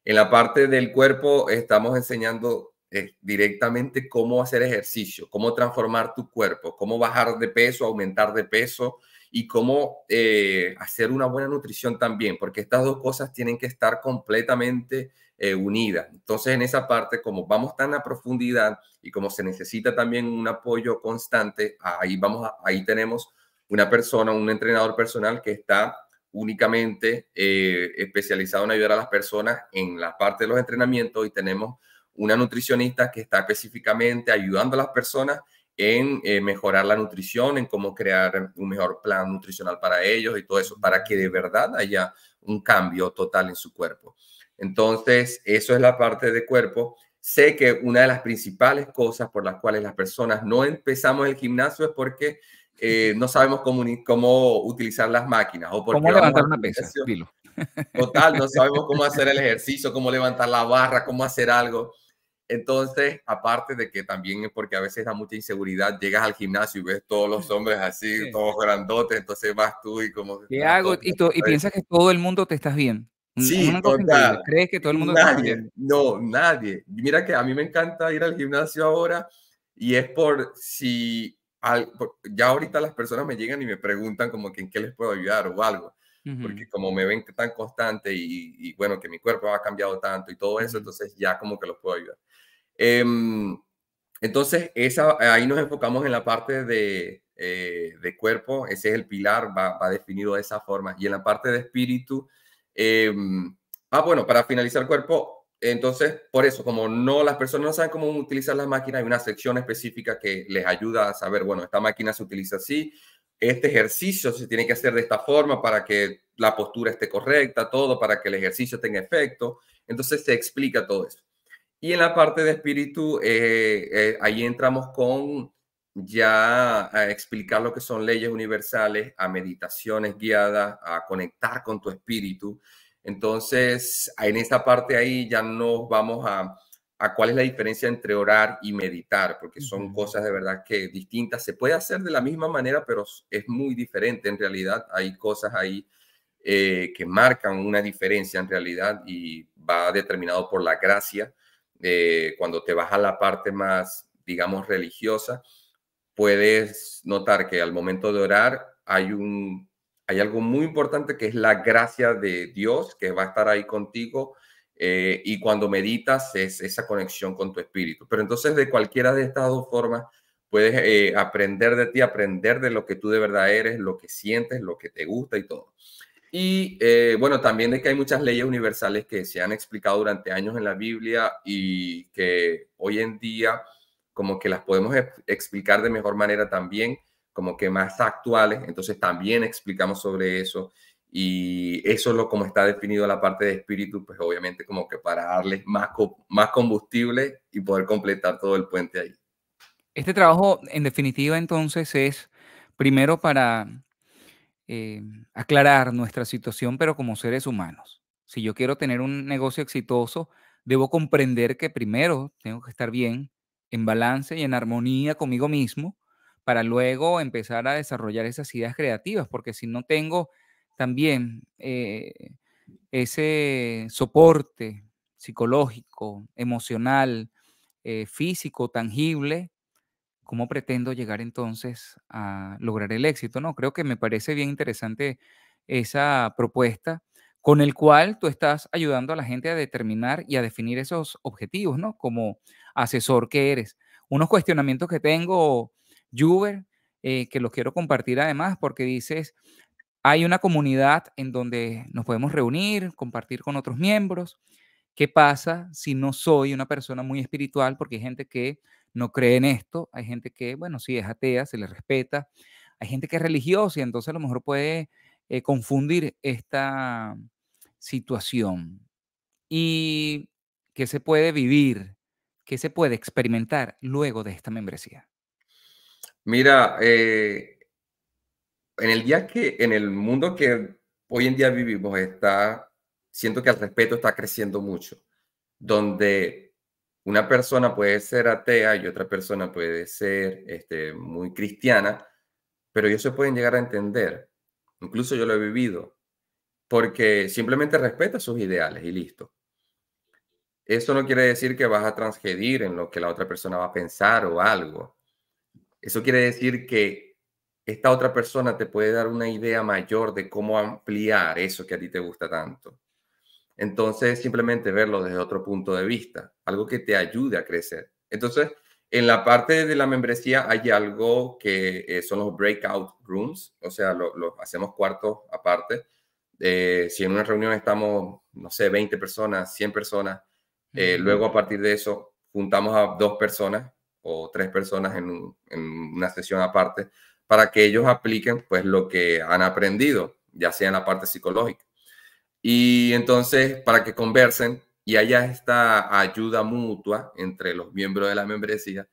En la parte del cuerpo estamos enseñando eh, directamente cómo hacer ejercicio, cómo transformar tu cuerpo, cómo bajar de peso, aumentar de peso y cómo eh, hacer una buena nutrición también, porque estas dos cosas tienen que estar completamente eh, unidas. Entonces, en esa parte, como vamos tan a profundidad y como se necesita también un apoyo constante, ahí, vamos ahí tenemos una persona, un entrenador personal que está únicamente especializado en ayudar a las personas en la parte de los entrenamientos y tenemos una nutricionista que está específicamente ayudando a las personas en eh, mejorar la nutrición, en cómo crear un mejor plan nutricional para ellos y todo eso, para que de verdad haya un cambio total en su cuerpo. Entonces, eso es la parte de cuerpo. Sé que una de las principales cosas por las cuales las personas no empezamos el gimnasio es porque eh, no sabemos cómo, utilizar las máquinas o por cómo levantar una pesa. Total, no sabemos cómo hacer el ejercicio, cómo levantar la barra, cómo hacer algo. Entonces, aparte de que también es porque a veces da mucha inseguridad, llegas al gimnasio y ves todos los hombres así, todos grandotes, entonces vas tú y como... ¿Qué hago? Y, piensas que todo el mundo te estás bien. Sí, total. ¿Crees que todo el mundo nadie, está bien? No, nadie. Mira que a mí me encanta ir al gimnasio ahora y es por si... ya ahorita las personas me llegan y me preguntan como que en qué les puedo ayudar o algo porque como me ven tan constante y, bueno, que mi cuerpo ha cambiado tanto y todo eso, entonces ya como que los puedo ayudar. Em, entonces, ahí nos enfocamos en la parte de, eh, cuerpo, ese es el pilar, va, definido de esa forma. Y en la parte de espíritu, em, ah, bueno, para finalizar el cuerpo, entonces, por eso, como no las personas no saben cómo utilizar las máquinas, hay una sección específica que les ayuda a saber, bueno, esta máquina se utiliza así, este ejercicio se tiene que hacer de esta forma para que la postura esté correcta, todo, para que el ejercicio tenga efecto. Entonces, se explica todo eso. Y en la parte de espíritu, eh, eh, ahí entramos con ya a explicar lo que son leyes universales, a meditaciones guiadas, a conectar con tu espíritu. Entonces, en esta parte ahí ya nos vamos a, a cuál es la diferencia entre orar y meditar, porque son cosas de verdad que distintas. Se puede hacer de la misma manera, pero es muy diferente. En realidad, hay cosas ahí eh, que marcan una diferencia en realidad y va determinado por la gracia eh, cuando te vas a la parte más, digamos, religiosa, puedes notar que al momento de orar hay, un, hay algo muy importante que es la gracia de Dios que va a estar ahí contigo eh, y cuando meditas es esa conexión con tu espíritu. Pero entonces de cualquiera de estas dos formas puedes eh, aprender de ti, aprender de lo que tú de verdad eres, lo que sientes, lo que te gusta y todo. Y eh, bueno, también de que hay muchas leyes universales que se han explicado durante años en la Biblia y que hoy en día como que las podemos explicar de mejor manera también, como que más actuales. Entonces también explicamos sobre eso y eso es lo como está definido la parte de espíritu, pues obviamente como que para darles más, más combustible y poder completar todo el puente ahí. Este trabajo en definitiva entonces es primero para eh, aclarar nuestra situación, pero como seres humanos. Si yo quiero tener un negocio exitoso, debo comprender que primero tengo que estar bien, en balance y en armonía conmigo mismo, para luego empezar a desarrollar esas ideas creativas, porque si no tengo también eh, ese soporte psicológico, emocional, eh, físico, tangible, ¿Cómo pretendo llegar entonces a lograr el éxito? No, creo que me parece bien interesante esa propuesta con el cual tú estás ayudando a la gente a determinar y a definir esos objetivos, ¿no? Como asesor que eres. Unos cuestionamientos que tengo, Juber, eh, que los quiero compartir además, porque dices, hay una comunidad en donde nos podemos reunir, compartir con otros miembros, ¿Qué pasa si no soy una persona muy espiritual? Porque hay gente que no cree en esto, hay gente que, bueno, sí es atea, se le respeta, hay gente que es religiosa y entonces a lo mejor puede eh, confundir esta situación. ¿Y qué se puede vivir, qué se puede experimentar luego de esta membresía? Mira, eh, en el día que, en el mundo que hoy en día vivimos, está siento que el respeto está creciendo mucho, donde una persona puede ser atea y otra persona puede ser este, muy cristiana, pero ellos se pueden llegar a entender. Incluso yo lo he vivido, porque simplemente respeta sus ideales y listo. Eso no quiere decir que vas a transgredir en lo que la otra persona va a pensar o algo. Eso quiere decir que esta otra persona te puede dar una idea mayor de cómo ampliar eso que a ti te gusta tanto. Entonces, simplemente verlo desde otro punto de vista, algo que te ayude a crecer. Entonces, en la parte de la membresía hay algo que eh, son los breakout rooms, o sea, los lo hacemos cuartos aparte. Eh, si en una reunión estamos, no sé, 20 personas, 100 personas, eh, luego a partir de eso juntamos a dos personas o tres personas en, en una sesión aparte para que ellos apliquen pues lo que han aprendido, ya sea en la parte psicológica y entonces, para que conversen y haya esta ayuda mutua entre los miembros de la membresía,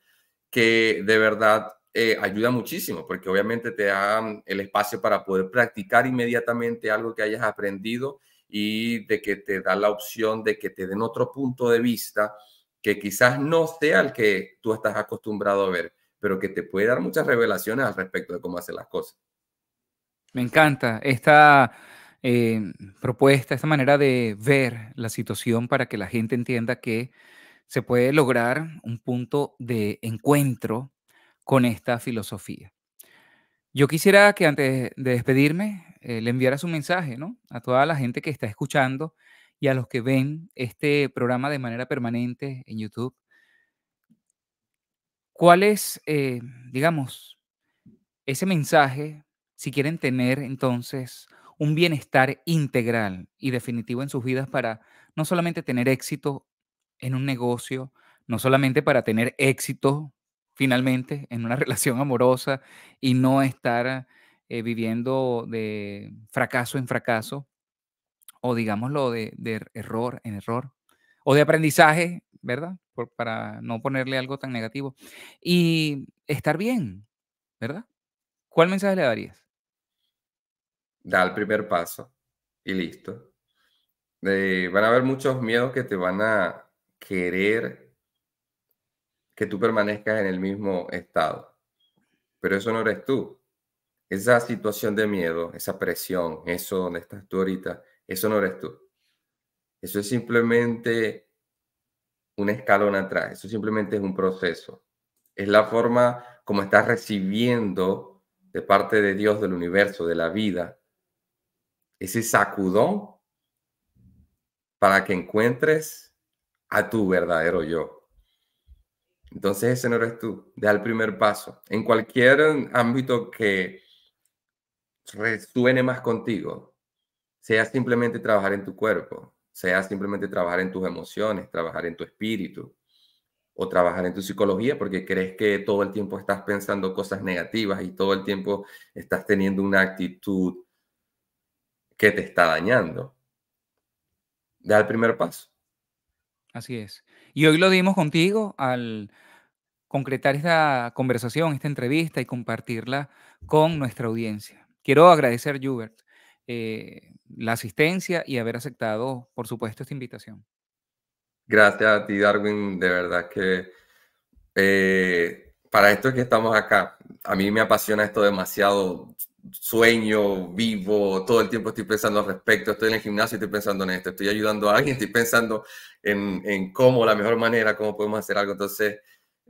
que de verdad eh, ayuda muchísimo, porque obviamente te da el espacio para poder practicar inmediatamente algo que hayas aprendido y de que te da la opción de que te den otro punto de vista que quizás no sea el que tú estás acostumbrado a ver, pero que te puede dar muchas revelaciones al respecto de cómo hacer las cosas. Me encanta esta Em, propuesta, esta manera de ver la situación para que la gente entienda que se puede lograr un punto de encuentro con esta filosofía. Yo quisiera que antes de despedirme eh, le enviara su mensaje a toda la gente que está escuchando y a los que ven este programa de manera permanente en YouTube. ¿Cuál es, eh, digamos, ese mensaje, si quieren tener entonces un bienestar integral y definitivo en sus vidas para no solamente tener éxito en un negocio, no solamente para tener éxito finalmente en una relación amorosa y no estar eh, viviendo de fracaso en fracaso, o digámoslo de, er-, error en error, o de aprendizaje, ¿verdad? para no ponerle algo tan negativo, y estar bien, ¿verdad? ¿Cuál mensaje le darías? da el primer paso y listo. van a haber muchos miedos que te van a querer que tú permanezcas en el mismo estado. Pero eso no eres tú. Esa situación de miedo, esa presión, eso donde estás tú ahorita, eso no eres tú. Eso es simplemente un escalón atrás, eso simplemente es un proceso. Es la forma como estás recibiendo de parte de Dios, del universo, de la vida, ese sacudón para que encuentres a tu verdadero yo. Entonces ese no eres tú. Da el primer paso. En cualquier ámbito que resuene más contigo, sea simplemente trabajar en tu cuerpo, sea simplemente trabajar en tus emociones, trabajar en tu espíritu o trabajar en tu psicología porque crees que todo el tiempo estás pensando cosas negativas y todo el tiempo estás teniendo una actitud que te está dañando. Da el primer paso. Así es. Y hoy lo dimos contigo al concretar esta conversación, esta entrevista y compartirla con nuestra audiencia. Quiero agradecer, Jubert, eh, la asistencia y haber aceptado, por supuesto, esta invitación. Gracias a ti, Darwin. De verdad que eh, para esto es que estamos acá. A mí me apasiona esto demasiado sueño, vivo, todo el tiempo estoy pensando al respecto, estoy en el gimnasio y estoy pensando en esto, estoy ayudando a alguien, estoy pensando en, en cómo, la mejor manera, cómo podemos hacer algo. Entonces,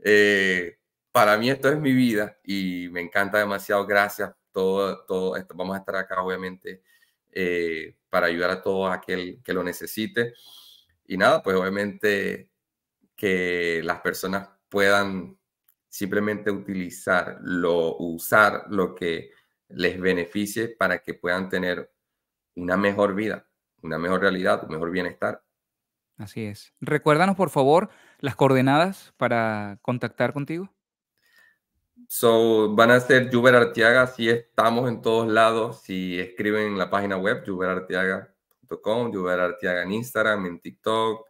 eh, para mí esto es mi vida y me encanta demasiado. Gracias. Todo, todo esto. Vamos a estar acá, obviamente, eh, para ayudar a todo aquel que lo necesite. Y nada, pues obviamente que las personas puedan simplemente utilizar, lo, usar lo que les beneficie para que puedan tener una mejor vida, una mejor realidad, un mejor bienestar. Así es. Recuérdanos, por favor, las coordenadas para contactar contigo. So, van a ser Juber Arteaga, si estamos en todos lados, si escriben en la página web juberarteaga.com, juberarteaga en Instagram, en TikTok,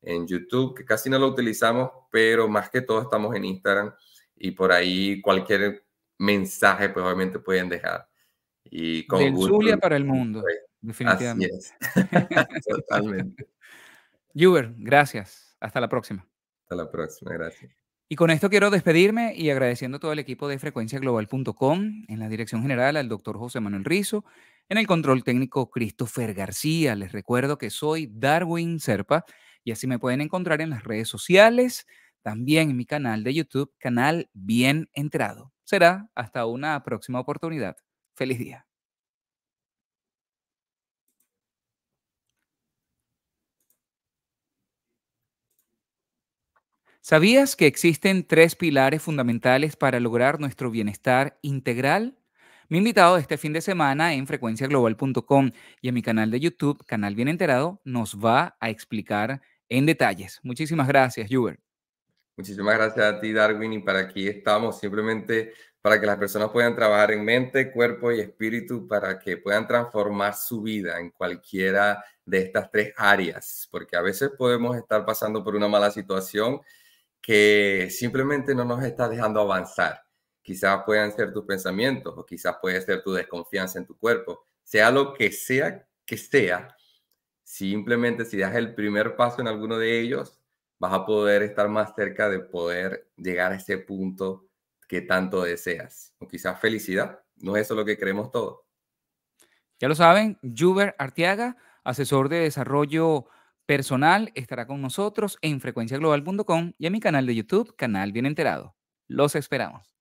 en YouTube, que casi no lo utilizamos, pero más que todo estamos en Instagram y por ahí cualquier mensaje pues obviamente pueden dejar. Y con Del Zulia para el pues, mundo, definitivamente. Totalmente. Juber, gracias. Hasta la próxima. Hasta la próxima, gracias. Y con esto quiero despedirme y agradeciendo a todo el equipo de frecuenciaglobal.com, en la dirección general al doctor José Manuel Rizo, en el control técnico Christopher García. Les recuerdo que soy Darwin Serpa y así me pueden encontrar en las redes sociales, también en mi canal de YouTube, canal Bien Entrado. Será hasta una próxima oportunidad. Feliz día. ¿Sabías que existen tres pilares fundamentales para lograr nuestro bienestar integral? Mi invitado de este fin de semana en frecuenciaglobal.com y en mi canal de YouTube, Canal Bien Enterado, nos va a explicar en detalles. Muchísimas gracias, Yuber. Muchísimas gracias a ti, Darwin, y para aquí estamos simplemente para que las personas puedan trabajar en mente, cuerpo y espíritu para que puedan transformar su vida en cualquiera de estas tres áreas, porque a veces podemos estar pasando por una mala situación que simplemente no nos está dejando avanzar. Quizás puedan ser tus pensamientos o quizás puede ser tu desconfianza en tu cuerpo, sea lo que sea que sea, simplemente si das el primer paso en alguno de ellos, vas a poder estar más cerca de poder llegar a ese punto que tanto deseas. O quizás felicidad, no es eso lo que queremos todos. Ya lo saben, Juber Artiaga, asesor de desarrollo personal, estará con nosotros en frecuenciaglobal.com y en mi canal de YouTube, Canal Bien Enterado. Los esperamos.